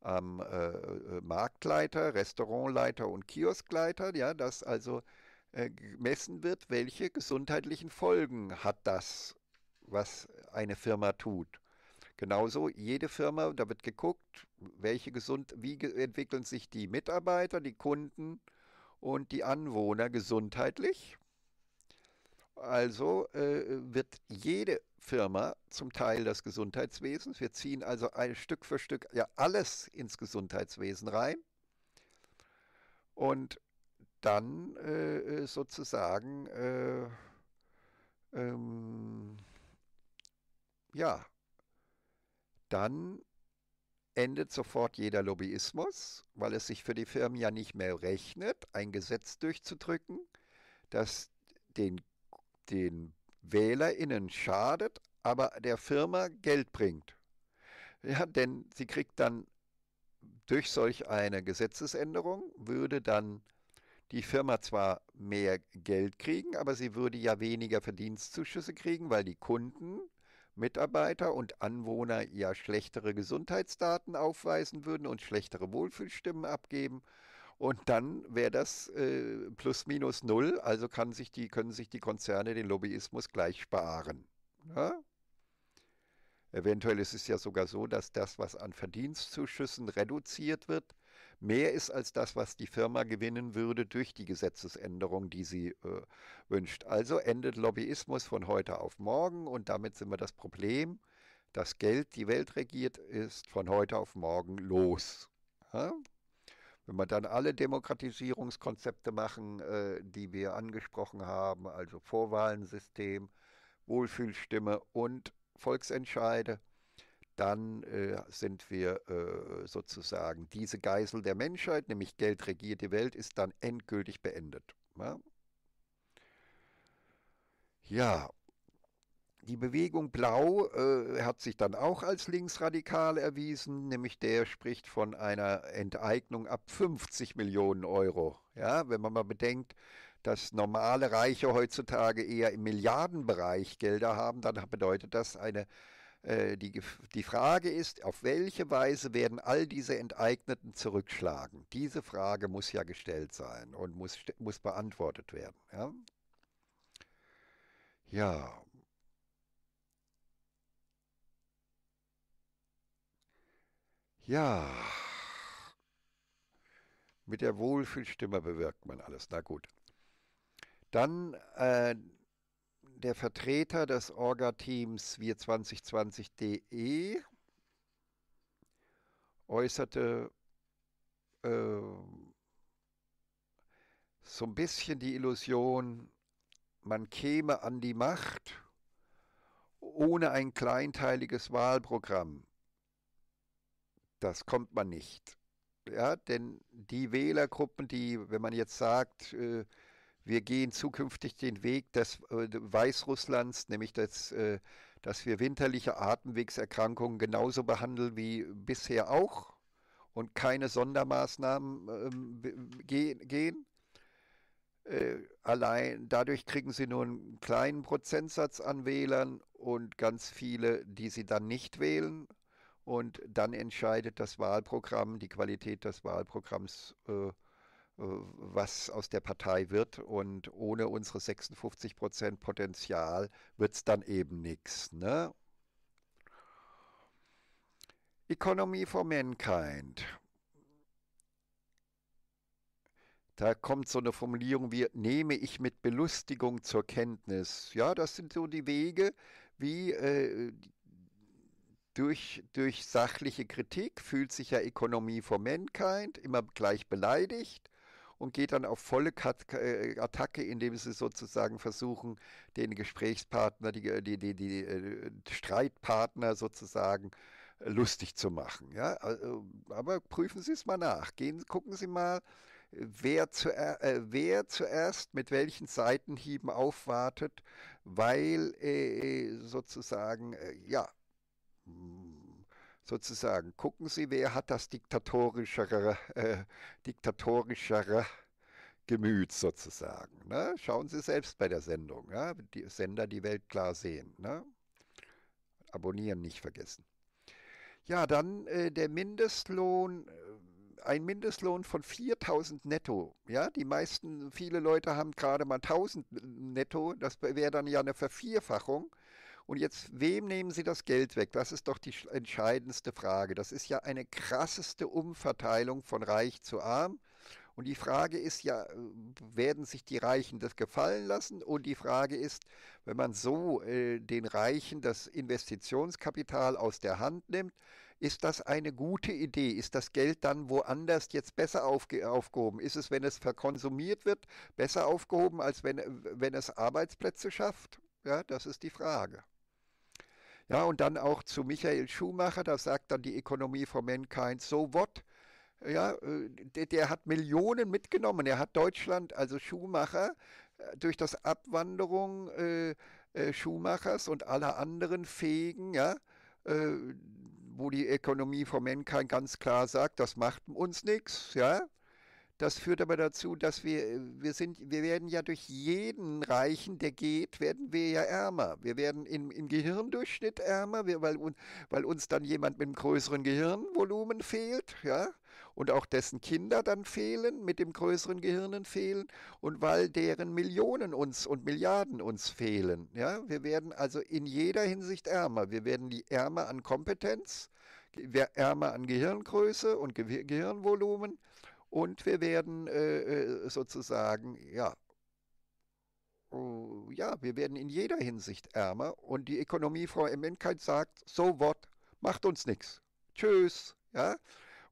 am äh, Marktleiter, Restaurantleiter und Kioskleiter, ja, dass also äh, gemessen wird, welche gesundheitlichen Folgen hat das, was eine Firma tut. Genauso jede Firma, da wird geguckt, welche gesund, wie entwickeln sich die Mitarbeiter, die Kunden und die Anwohner gesundheitlich also äh, wird jede Firma zum Teil des Gesundheitswesens. Wir ziehen also ein Stück für Stück ja alles ins Gesundheitswesen rein. Und dann äh, äh, sozusagen äh, ähm, ja, dann endet sofort jeder Lobbyismus, weil es sich für die Firmen ja nicht mehr rechnet, ein Gesetz durchzudrücken, das den den WählerInnen schadet, aber der Firma Geld bringt. Ja, denn sie kriegt dann durch solch eine Gesetzesänderung würde dann die Firma zwar mehr Geld kriegen, aber sie würde ja weniger Verdienstzuschüsse kriegen, weil die Kunden, Mitarbeiter und Anwohner ja schlechtere Gesundheitsdaten aufweisen würden und schlechtere Wohlfühlstimmen abgeben und dann wäre das äh, plus minus null, also kann sich die, können sich die Konzerne den Lobbyismus gleich sparen. Ja? Ne? Eventuell ist es ja sogar so, dass das, was an Verdienstzuschüssen reduziert wird, mehr ist als das, was die Firma gewinnen würde durch die Gesetzesänderung, die sie äh, wünscht. Also endet Lobbyismus von heute auf morgen und damit sind wir das Problem, dass Geld die Welt regiert, ist von heute auf morgen los. Ja? Ne? Wenn wir dann alle Demokratisierungskonzepte machen, äh, die wir angesprochen haben, also Vorwahlensystem, Wohlfühlstimme und Volksentscheide, dann äh, sind wir äh, sozusagen diese Geisel der Menschheit, nämlich Geld regiert die Welt, ist dann endgültig beendet. Ne? Ja, ja die Bewegung Blau äh, hat sich dann auch als linksradikal erwiesen, nämlich der spricht von einer Enteignung ab 50 Millionen Euro. Ja, wenn man mal bedenkt, dass normale Reiche heutzutage eher im Milliardenbereich Gelder haben, dann bedeutet das eine äh, die, die Frage ist, auf welche Weise werden all diese Enteigneten zurückschlagen? Diese Frage muss ja gestellt sein und muss, muss beantwortet werden. Ja, ja Ja, mit der Wohlfühlstimme bewirkt man alles. Na gut. Dann äh, der Vertreter des Orga-Teams wir2020.de äußerte äh, so ein bisschen die Illusion, man käme an die Macht ohne ein kleinteiliges Wahlprogramm das kommt man nicht. Ja, denn die Wählergruppen, die, wenn man jetzt sagt, äh, wir gehen zukünftig den Weg des äh, Weißrusslands, nämlich das, äh, dass wir winterliche Atemwegserkrankungen genauso behandeln wie bisher auch und keine Sondermaßnahmen ähm, gehen. allein dadurch kriegen sie nur einen kleinen Prozentsatz an Wählern und ganz viele, die sie dann nicht wählen und dann entscheidet das Wahlprogramm, die Qualität des Wahlprogramms, äh, äh, was aus der Partei wird. Und ohne unsere 56 Prozent Potenzial wird es dann eben nichts. Ne? Economy for Mankind. Da kommt so eine Formulierung wie nehme ich mit Belustigung zur Kenntnis. Ja, das sind so die Wege, wie äh, durch, durch sachliche Kritik fühlt sich ja Ökonomie for Mankind immer gleich beleidigt und geht dann auf volle Kat äh, Attacke, indem sie sozusagen versuchen, den Gesprächspartner, die, die, die, die äh, Streitpartner sozusagen äh, lustig zu machen. Ja? Also, aber prüfen Sie es mal nach. Gehen, gucken Sie mal, wer, zuer, äh, wer zuerst mit welchen Seitenhieben aufwartet, weil äh, sozusagen, äh, ja, sozusagen, gucken Sie, wer hat das diktatorischere, äh, diktatorischere Gemüt sozusagen. Ne? Schauen Sie selbst bei der Sendung. Ja? Die Sender, die Welt klar sehen. Ne? Abonnieren nicht vergessen. Ja, dann äh, der Mindestlohn, äh, ein Mindestlohn von 4000 netto. Ja, die meisten, viele Leute haben gerade mal 1000 äh, netto. Das wäre dann ja eine Vervierfachung. Und jetzt, wem nehmen Sie das Geld weg? Das ist doch die entscheidendste Frage. Das ist ja eine krasseste Umverteilung von reich zu arm. Und die Frage ist ja, äh, werden sich die Reichen das gefallen lassen? Und die Frage ist, wenn man so äh, den Reichen das Investitionskapital aus der Hand nimmt, ist das eine gute Idee? Ist das Geld dann woanders jetzt besser aufge aufgehoben? Ist es, wenn es verkonsumiert wird, besser aufgehoben, als wenn, wenn es Arbeitsplätze schafft? Ja, das ist die Frage. Ja, und dann auch zu Michael Schumacher, da sagt dann die Ökonomie for Mankind, so what? Ja, äh, der, der, hat Millionen mitgenommen. Er hat Deutschland, also Schumacher, äh, durch das Abwanderung äh, äh Schumachers und aller anderen Fähigen, ja, äh, wo die Ökonomie for Mankind ganz klar sagt, das macht uns nichts, ja, das führt aber dazu, dass wir, äh, wir sind, wir werden ja durch jeden Reichen, der geht, werden wir ja ärmer. Wir werden im, im Gehirndurchschnitt ärmer, wir, weil, weil uns dann jemand mit einem größeren Gehirnvolumen fehlt, ja, und auch dessen Kinder dann fehlen, mit dem größeren Gehirnen fehlen, und weil deren Millionen uns und Milliarden uns fehlen, ja. Wir werden also in jeder Hinsicht ärmer. Wir werden die ärmer an Kompetenz, ärmer an Gehirngröße und Ge Gehirnvolumen und wir werden äh, äh sozusagen, ja, oh, ja, wir werden in jeder Hinsicht ärmer. Und die Ökonomie, Frau Immenkeit sagt, so what, macht uns nichts. Tschüss. Ja?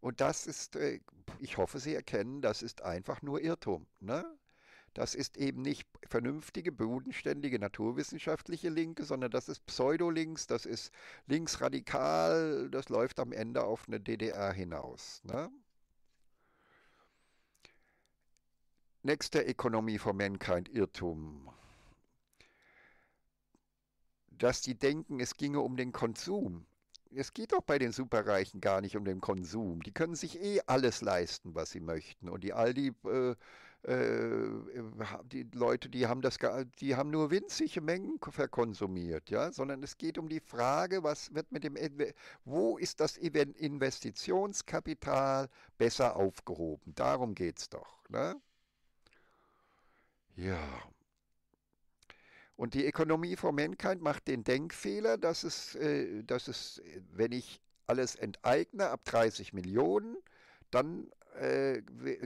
Und das ist, äh, ich hoffe, Sie erkennen, das ist einfach nur Irrtum. Ne? Das ist eben nicht vernünftige, bodenständige, naturwissenschaftliche Linke, sondern das ist Pseudolinks, das ist linksradikal, das läuft am Ende auf eine DDR hinaus. Ne? Nächste Economy for Mankind Irrtum. Dass die denken, es ginge um den Konsum. Es geht doch bei den Superreichen gar nicht um den Konsum. Die können sich eh alles leisten, was sie möchten. Und die Aldi, äh, äh, die Leute, die haben das, die haben nur winzige Mengen verkonsumiert, ja. Sondern es geht um die Frage, was wird mit dem, wo ist das Investitionskapital besser aufgehoben? Darum geht's doch. Ne? Ja. Und die Ökonomie for Mankind macht den Denkfehler, dass es, äh, dass es wenn ich alles enteigne ab 30 Millionen, dann äh,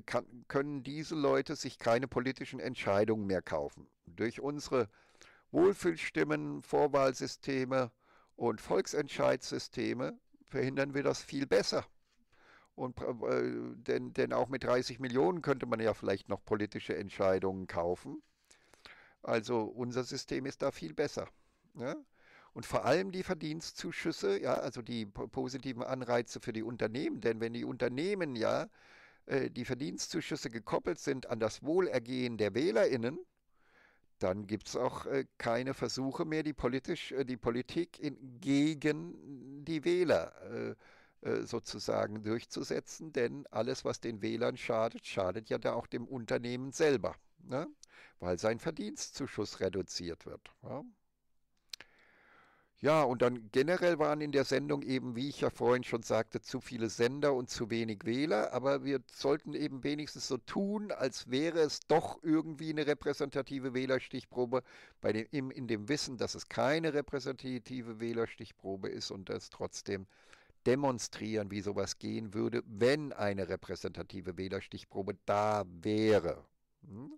kann, können diese Leute sich keine politischen Entscheidungen mehr kaufen. Durch unsere Wohlfühlstimmen, Vorwahlsysteme und Volksentscheidssysteme verhindern wir das viel besser. Und äh, denn, denn auch mit 30 Millionen könnte man ja vielleicht noch politische Entscheidungen kaufen. Also unser System ist da viel besser. Ne? Und vor allem die Verdienstzuschüsse, ja, also die positiven Anreize für die Unternehmen. Denn wenn die Unternehmen ja äh, die Verdienstzuschüsse gekoppelt sind an das Wohlergehen der WählerInnen, dann gibt es auch äh, keine Versuche mehr, die, politisch, äh, die Politik in, gegen die Wähler zu äh, äh, sozusagen durchzusetzen, denn alles, was den Wählern schadet, schadet ja da auch dem Unternehmen selber, ne? weil sein Verdienstzuschuss reduziert wird. Ja? Ja, und dann generell waren in der Sendung eben, wie ich ja vorhin schon sagte, zu viele Sender und zu wenig Wähler, aber wir sollten eben wenigstens so tun, als wäre es doch irgendwie eine repräsentative Wählerstichprobe, bei dem, in dem Wissen, dass es keine repräsentative Wählerstichprobe ist und dass trotzdem demonstrieren, wie sowas gehen würde, wenn eine repräsentative Wählerstichprobe da wäre. Hm?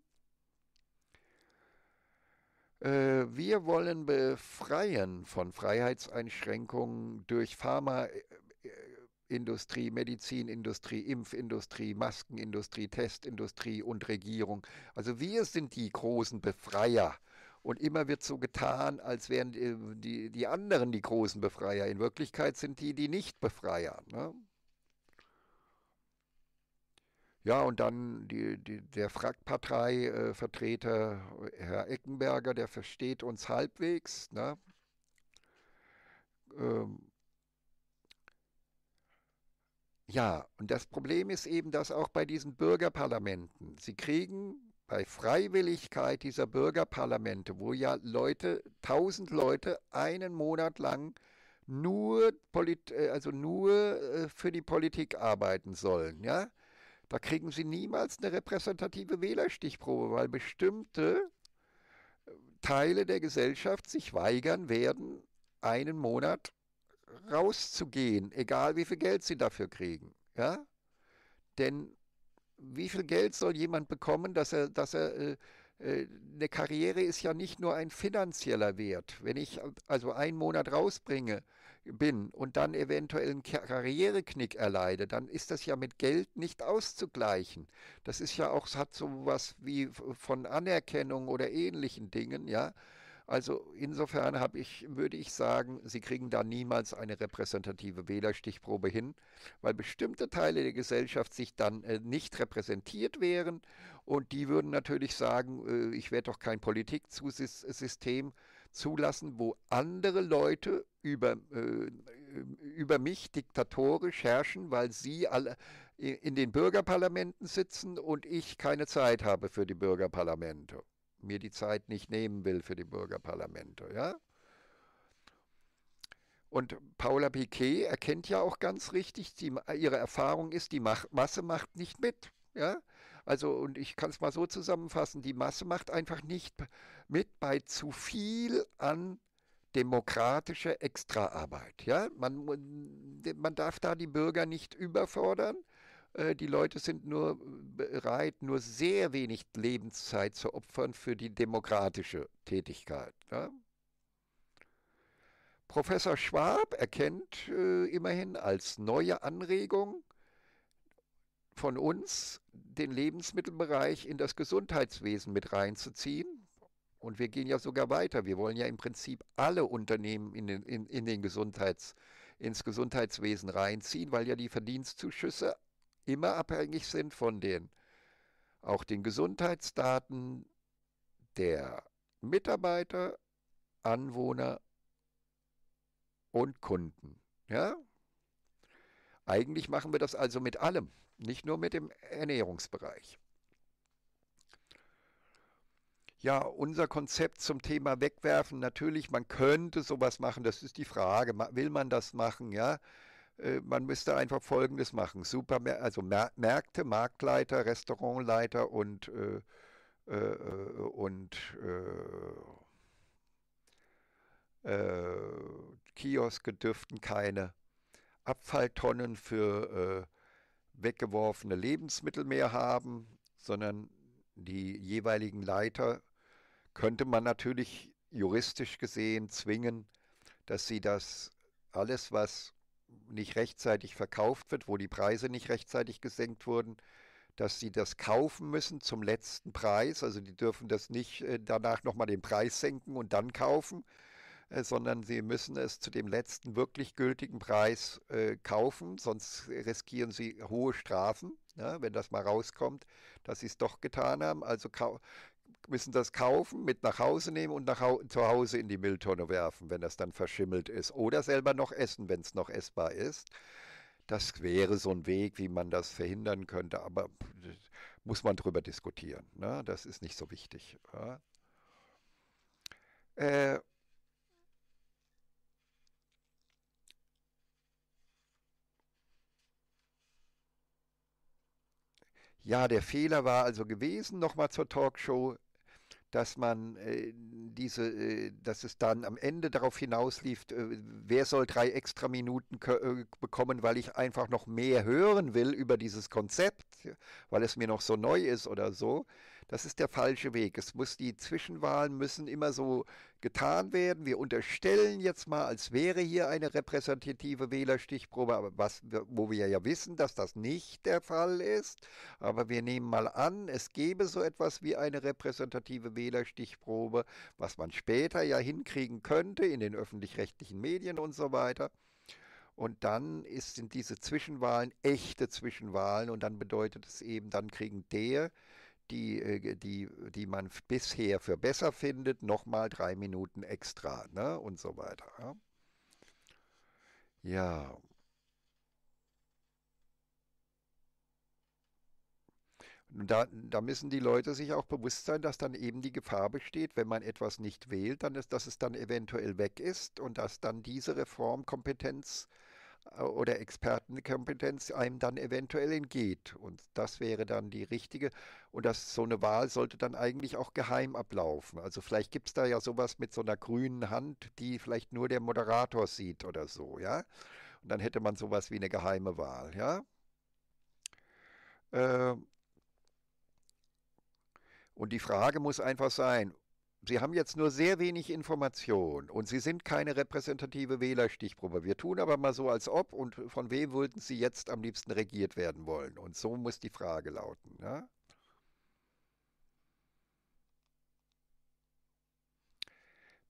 Äh, wir wollen befreien von Freiheitseinschränkungen durch Pharmaindustrie, Medizinindustrie, Impfindustrie, Maskenindustrie, Testindustrie und Regierung. Also wir sind die großen Befreier und immer wird so getan, als wären die, äh, die, die anderen die großen Befreier. In Wirklichkeit sind die die Nicht-Befreier. Ne? Ja, und dann die, die, der Frack-Partei-Vertreter äh, Herr Eckenberger, der versteht uns halbwegs. Ne? Ähm ja, und das Problem ist eben, dass auch bei diesen Bürgerparlamenten, sie kriegen bei Freiwilligkeit dieser Bürgerparlamente, wo ja Leute, tausend Leute einen Monat lang nur, Polit äh, also nur äh, für die Politik arbeiten sollen, ja, da kriegen sie niemals eine repräsentative Wählerstichprobe, weil bestimmte äh, Teile der Gesellschaft sich weigern werden, einen Monat rauszugehen, egal wie viel Geld sie dafür kriegen, ja. Denn wie viel Geld soll jemand bekommen, dass er, dass er äh, äh, eine Karriere ist ja nicht nur ein finanzieller Wert. Wenn ich also einen Monat rausbringe bin und dann eventuell einen Karriereknick erleide, dann ist das ja mit Geld nicht auszugleichen. Das ist ja auch, hat so was wie von Anerkennung oder ähnlichen Dingen, ja. Also insofern ich, würde ich sagen, sie kriegen da niemals eine repräsentative Wählerstichprobe hin, weil bestimmte Teile der Gesellschaft sich dann äh, nicht repräsentiert wären und die würden natürlich sagen, äh, ich werde doch kein Politiksystem zulassen, wo andere Leute über, äh, über mich diktatorisch herrschen, weil sie alle in den Bürgerparlamenten sitzen und ich keine Zeit habe für die Bürgerparlamente mir die Zeit nicht nehmen will für die Bürgerparlamente. Ja? Und Paula Piquet erkennt ja auch ganz richtig, die, ihre Erfahrung ist, die Mach Masse macht nicht mit. Ja, also und ich kann es mal so zusammenfassen, die Masse macht einfach nicht mit bei zu viel an demokratischer Extraarbeit. Ja, man, man darf da die Bürger nicht überfordern, äh, die Leute sind nur bereit, nur sehr wenig Lebenszeit zu opfern für die demokratische Tätigkeit. Ja? Ne? Professor Schwab erkennt äh, immerhin als neue Anregung von uns, den Lebensmittelbereich in das Gesundheitswesen mit reinzuziehen. Und wir gehen ja sogar weiter. Wir wollen ja im Prinzip alle Unternehmen in den, in, in den Gesundheits, ins Gesundheitswesen reinziehen, weil ja die Verdienstzuschüsse immer abhängig sind von den auch den Gesundheitsdaten der Mitarbeiter, Anwohner und Kunden. Ja? Eigentlich machen wir das also mit allem, nicht nur mit dem Ernährungsbereich. Ja, unser Konzept zum Thema Wegwerfen, natürlich, man könnte sowas machen, das ist die Frage, will man das machen, ja? Äh, man müsste einfach Folgendes machen. Supermär also Märkte, Marktleiter, Restaurantleiter und, äh, äh, äh und äh, äh Kioske dürften keine Abfalltonnen für weggeworfene Lebensmittel mehr haben, sondern die jeweiligen Leiter könnte man natürlich juristisch gesehen zwingen, dass sie das alles, was nicht rechtzeitig verkauft wird, wo die Preise nicht rechtzeitig gesenkt wurden, dass sie das kaufen müssen zum letzten Preis. Also die dürfen das nicht äh, danach nochmal den Preis senken und dann kaufen, äh, sondern sie müssen es zu dem letzten wirklich gültigen Preis äh, kaufen, sonst riskieren sie hohe Strafen. Ne, wenn das mal rauskommt, dass sie es doch getan haben. Also müssen das kaufen, mit nach Hause nehmen und nach hau zu Hause in die Mülltonne werfen, wenn das dann verschimmelt ist. Oder selber noch essen, wenn es noch essbar ist. Das wäre so ein Weg, wie man das verhindern könnte, aber muss man drüber diskutieren. Ne? Das ist nicht so wichtig. Ja? Äh, Ja, der Fehler war also gewesen, nochmal zur Talkshow, dass man äh, diese, äh, dass es dann am Ende darauf hinauslief, äh, wer soll drei extra Minuten äh, bekommen, weil ich einfach noch mehr hören will über dieses Konzept, weil es mir noch so neu ist oder so. Das ist der falsche Weg. Es muss, die Zwischenwahlen müssen immer so getan werden. Wir unterstellen jetzt mal, als wäre hier eine repräsentative Wählerstichprobe, aber was, wo wir ja wissen, dass das nicht der Fall ist. Aber wir nehmen mal an, es gäbe so etwas wie eine repräsentative Wählerstichprobe, was man später ja hinkriegen könnte in den öffentlich-rechtlichen Medien und so weiter. Und dann ist, sind diese Zwischenwahlen echte Zwischenwahlen und dann bedeutet es eben, dann kriegen der, die, äh, die, die man bisher für besser findet, nochmal drei Minuten extra ne? und so weiter. Ja. ja. Da, da, müssen die Leute sich auch bewusst sein, dass dann eben die Gefahr besteht, wenn man etwas nicht wählt, dann ist, dass es dann eventuell weg ist und dass dann diese Reformkompetenz äh, oder Expertenkompetenz einem dann eventuell entgeht. Und das wäre dann die richtige. Und das, so eine Wahl sollte dann eigentlich auch geheim ablaufen. Also vielleicht gibt es da ja sowas mit so einer grünen Hand, die vielleicht nur der Moderator sieht oder so, ja. Und dann hätte man sowas wie eine geheime Wahl, ja. Äh, und die Frage muss einfach sein, Sie haben jetzt nur sehr wenig Information und Sie sind keine repräsentative Wählerstichprobe. Wir tun aber mal so, als ob und von wem würden Sie jetzt am liebsten regiert werden wollen? Und so muss die Frage lauten. Ja?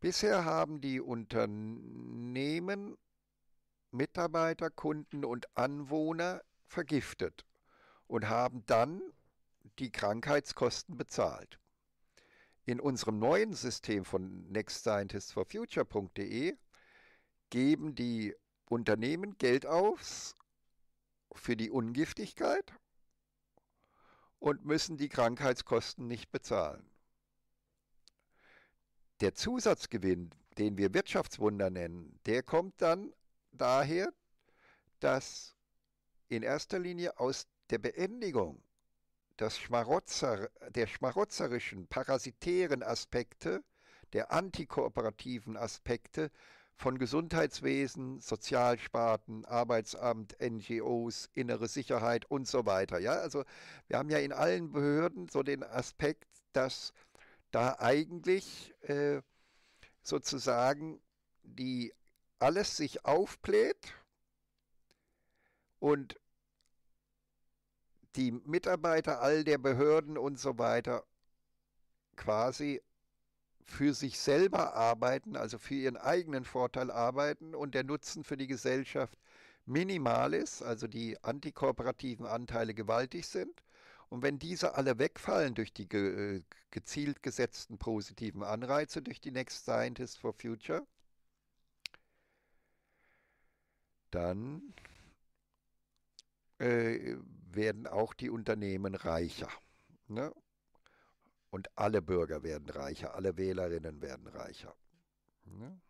Bisher haben die Unternehmen Mitarbeiter, Kunden und Anwohner vergiftet und haben dann die Krankheitskosten bezahlt. In unserem neuen System von nextscientistsforfuture.de geben die Unternehmen Geld aus für die Ungiftigkeit und müssen die Krankheitskosten nicht bezahlen. Der Zusatzgewinn, den wir Wirtschaftswunder nennen, der kommt dann daher, dass in erster Linie aus der Beendigung das Schmarotzer, der schmarotzerischen, parasitären Aspekte, der antikooperativen Aspekte von Gesundheitswesen, Sozialsparten, Arbeitsamt, NGOs, innere Sicherheit und so weiter. Ja, also wir haben ja in allen Behörden so den Aspekt, dass da eigentlich äh, sozusagen die alles sich aufbläht und die Mitarbeiter all der Behörden und so weiter quasi für sich selber arbeiten, also für ihren eigenen Vorteil arbeiten und der Nutzen für die Gesellschaft minimal ist, also die antikooperativen Anteile gewaltig sind. Und wenn diese alle wegfallen durch die ge äh, gezielt gesetzten positiven Anreize durch die Next Scientist for Future, dann äh, werden auch die Unternehmen reicher. Ne? Und alle Bürger werden reicher, alle Wählerinnen werden reicher. Ne?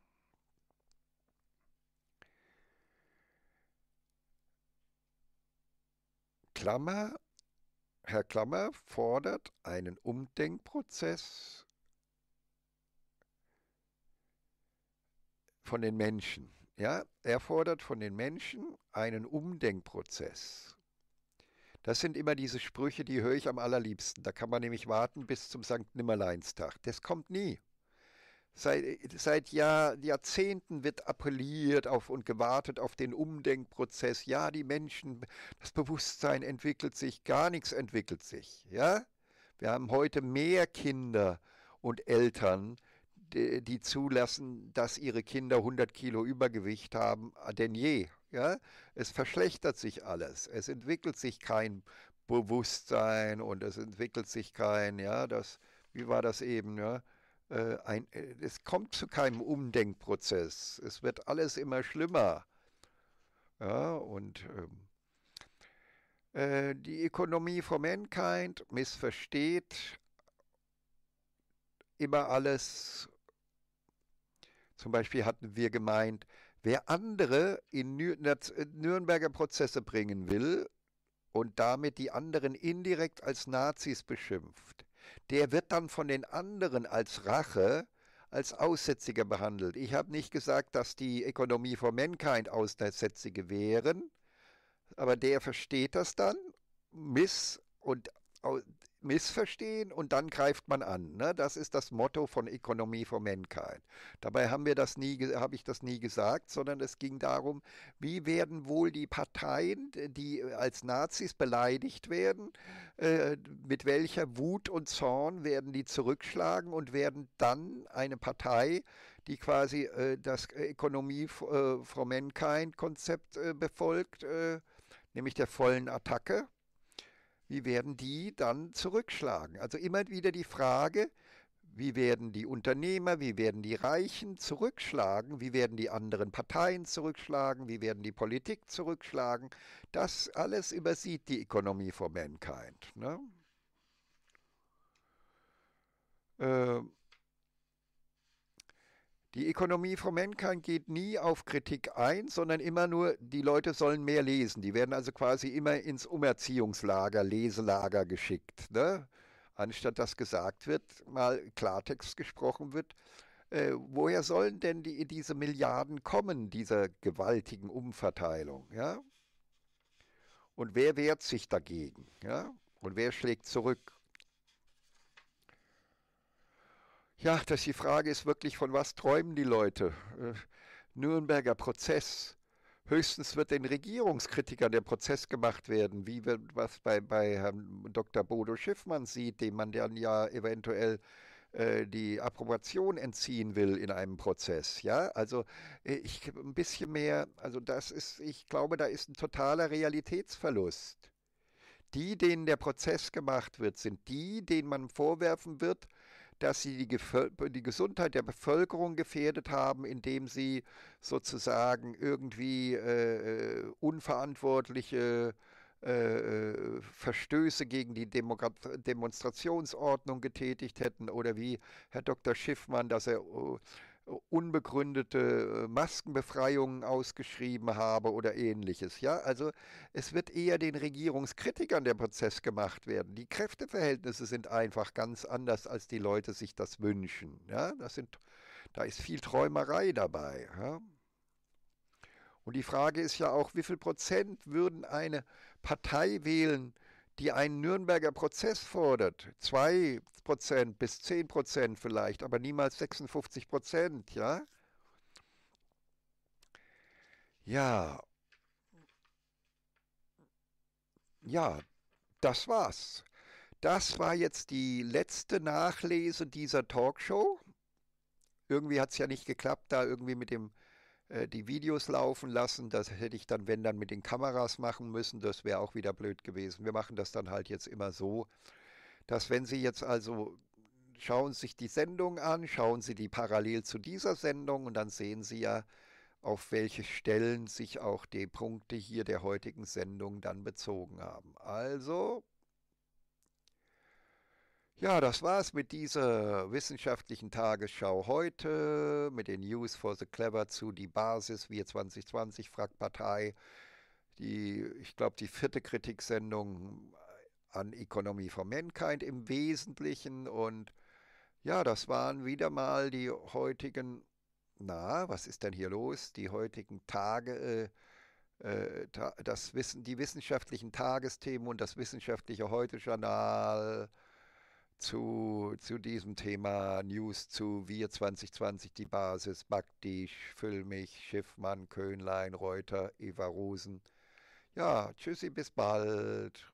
Klammer, Herr Klammer fordert einen Umdenkprozess von den Menschen. Ja, er fordert von den Menschen einen Umdenkprozess. Das sind immer diese Sprüche, die höre ich am allerliebsten. Da kann man nämlich warten bis zum St. Nimmerleinstag. Das kommt nie. Seit, seit Jahr, Jahrzehnten wird appelliert auf und gewartet auf den Umdenkprozess. Ja, die Menschen, das Bewusstsein entwickelt sich, gar nichts entwickelt sich. Ja, wir haben heute mehr Kinder und Eltern, die, die zulassen, dass ihre Kinder 100 Kilo Übergewicht haben, äh, denn je. Ja? Es verschlechtert sich alles. Es entwickelt sich kein Bewusstsein und es entwickelt sich kein, ja, das, wie war das eben, ja? Äh, ein, äh, es kommt zu keinem Umdenkprozess. Es wird alles immer schlimmer. Ja, und ähm, äh, die Ökonomie von Mankind missversteht immer alles. Zum Beispiel hatten wir gemeint, Wer andere in äh, Nürnberger Prozesse bringen will und damit die anderen indirekt als Nazis beschimpft, der wird dann von den anderen als Rache als Aussätziger behandelt. Ich habe nicht gesagt, dass die Ökonomie for Mankind Aussätzige wären, aber der versteht das dann, miss und missverstehen und dann greift man an. Ne? Das ist das Motto von Economy for Mankind. Dabei haben wir das nie, habe ich das nie gesagt, sondern es ging darum, wie werden wohl die Parteien, die äh, als Nazis beleidigt werden, äh, mit welcher Wut und Zorn werden die zurückschlagen und werden dann eine Partei, die quasi äh, das Economy for, äh, for Mankind Konzept äh, befolgt, äh, nämlich der vollen Attacke, wie werden die dann zurückschlagen? Also immer wieder die Frage, wie werden die Unternehmer, wie werden die Reichen zurückschlagen, wie werden die anderen Parteien zurückschlagen, wie werden die Politik zurückschlagen. Das alles übersieht die Ökonomie for Mankind. Ne? Ähm die Ökonomie von Menkern geht nie auf Kritik ein, sondern immer nur, die Leute sollen mehr lesen. Die werden also quasi immer ins Umerziehungslager, Leselager geschickt. Ne? Anstatt dass gesagt wird, mal Klartext gesprochen wird, äh, woher sollen denn die, diese Milliarden kommen, dieser gewaltigen Umverteilung? Ja? Und wer wehrt sich dagegen? Ja? Und wer schlägt zurück? Ja, dass die Frage ist wirklich, von was träumen die Leute? Äh, Nürnberger Prozess. Höchstens wird den Regierungskritikern der Prozess gemacht werden, wie wir was bei, bei Herrn Dr. Bodo Schiffmann sieht, dem man dann ja eventuell äh, die Approbation entziehen will in einem Prozess. Ja, also äh, ich ein bisschen mehr, also das ist, ich glaube, da ist ein totaler Realitätsverlust. Die, denen der Prozess gemacht wird, sind die, denen man vorwerfen wird, dass sie die, die Gesundheit der Bevölkerung gefährdet haben, indem sie sozusagen irgendwie äh, äh unverantwortliche äh, äh, Verstöße gegen die Demo Demonstrationsordnung getätigt hätten oder wie Herr Dr. Schiffmann, dass er oh, unbegründete äh, Maskenbefreiungen ausgeschrieben habe oder ähnliches. Ja, also es wird eher den Regierungskritikern der Prozess gemacht werden. Die Kräfteverhältnisse sind einfach ganz anders, als die Leute sich das wünschen. Ja, das sind, da ist viel Träumerei dabei. Ja. Und die Frage ist ja auch, wie viel Prozent würden eine Partei wählen, die einen Nürnberger Prozess fordert, 2% bis 10% vielleicht, aber niemals 56%, ja? Ja. Ja, das war's. Das war jetzt die letzte Nachlese dieser Talkshow. Irgendwie hat es ja nicht geklappt, da irgendwie mit dem äh, die Videos laufen lassen. Das hätte ich dann, wenn dann, mit den Kameras machen müssen. Das wäre auch wieder blöd gewesen. Wir machen das dann halt jetzt immer so, dass wenn Sie jetzt also schauen Sie sich die Sendung an, schauen Sie die parallel zu dieser Sendung und dann sehen Sie ja, auf welche Stellen sich auch die Punkte hier der heutigen Sendung dann bezogen haben. Also ja, das war's mit dieser wissenschaftlichen Tagesschau heute, mit den News for the Clever zu die Basis, wir 2020, Fragpartei. die, ich glaube, die vierte Kritiksendung äh, an Economy for Mankind im Wesentlichen. Und ja, das waren wieder mal die heutigen, na, was ist denn hier los? Die heutigen Tage. Äh, äh das Wissen, die wissenschaftlichen Tagesthemen und das wissenschaftliche Heute-Journal zu, zu diesem Thema News zu Wir 2020, die Basis, Bagdisch, Füllmich, Schiffmann, Köhnlein, Reuter, Eva Rosen. Ja, tschüssi, bis bald.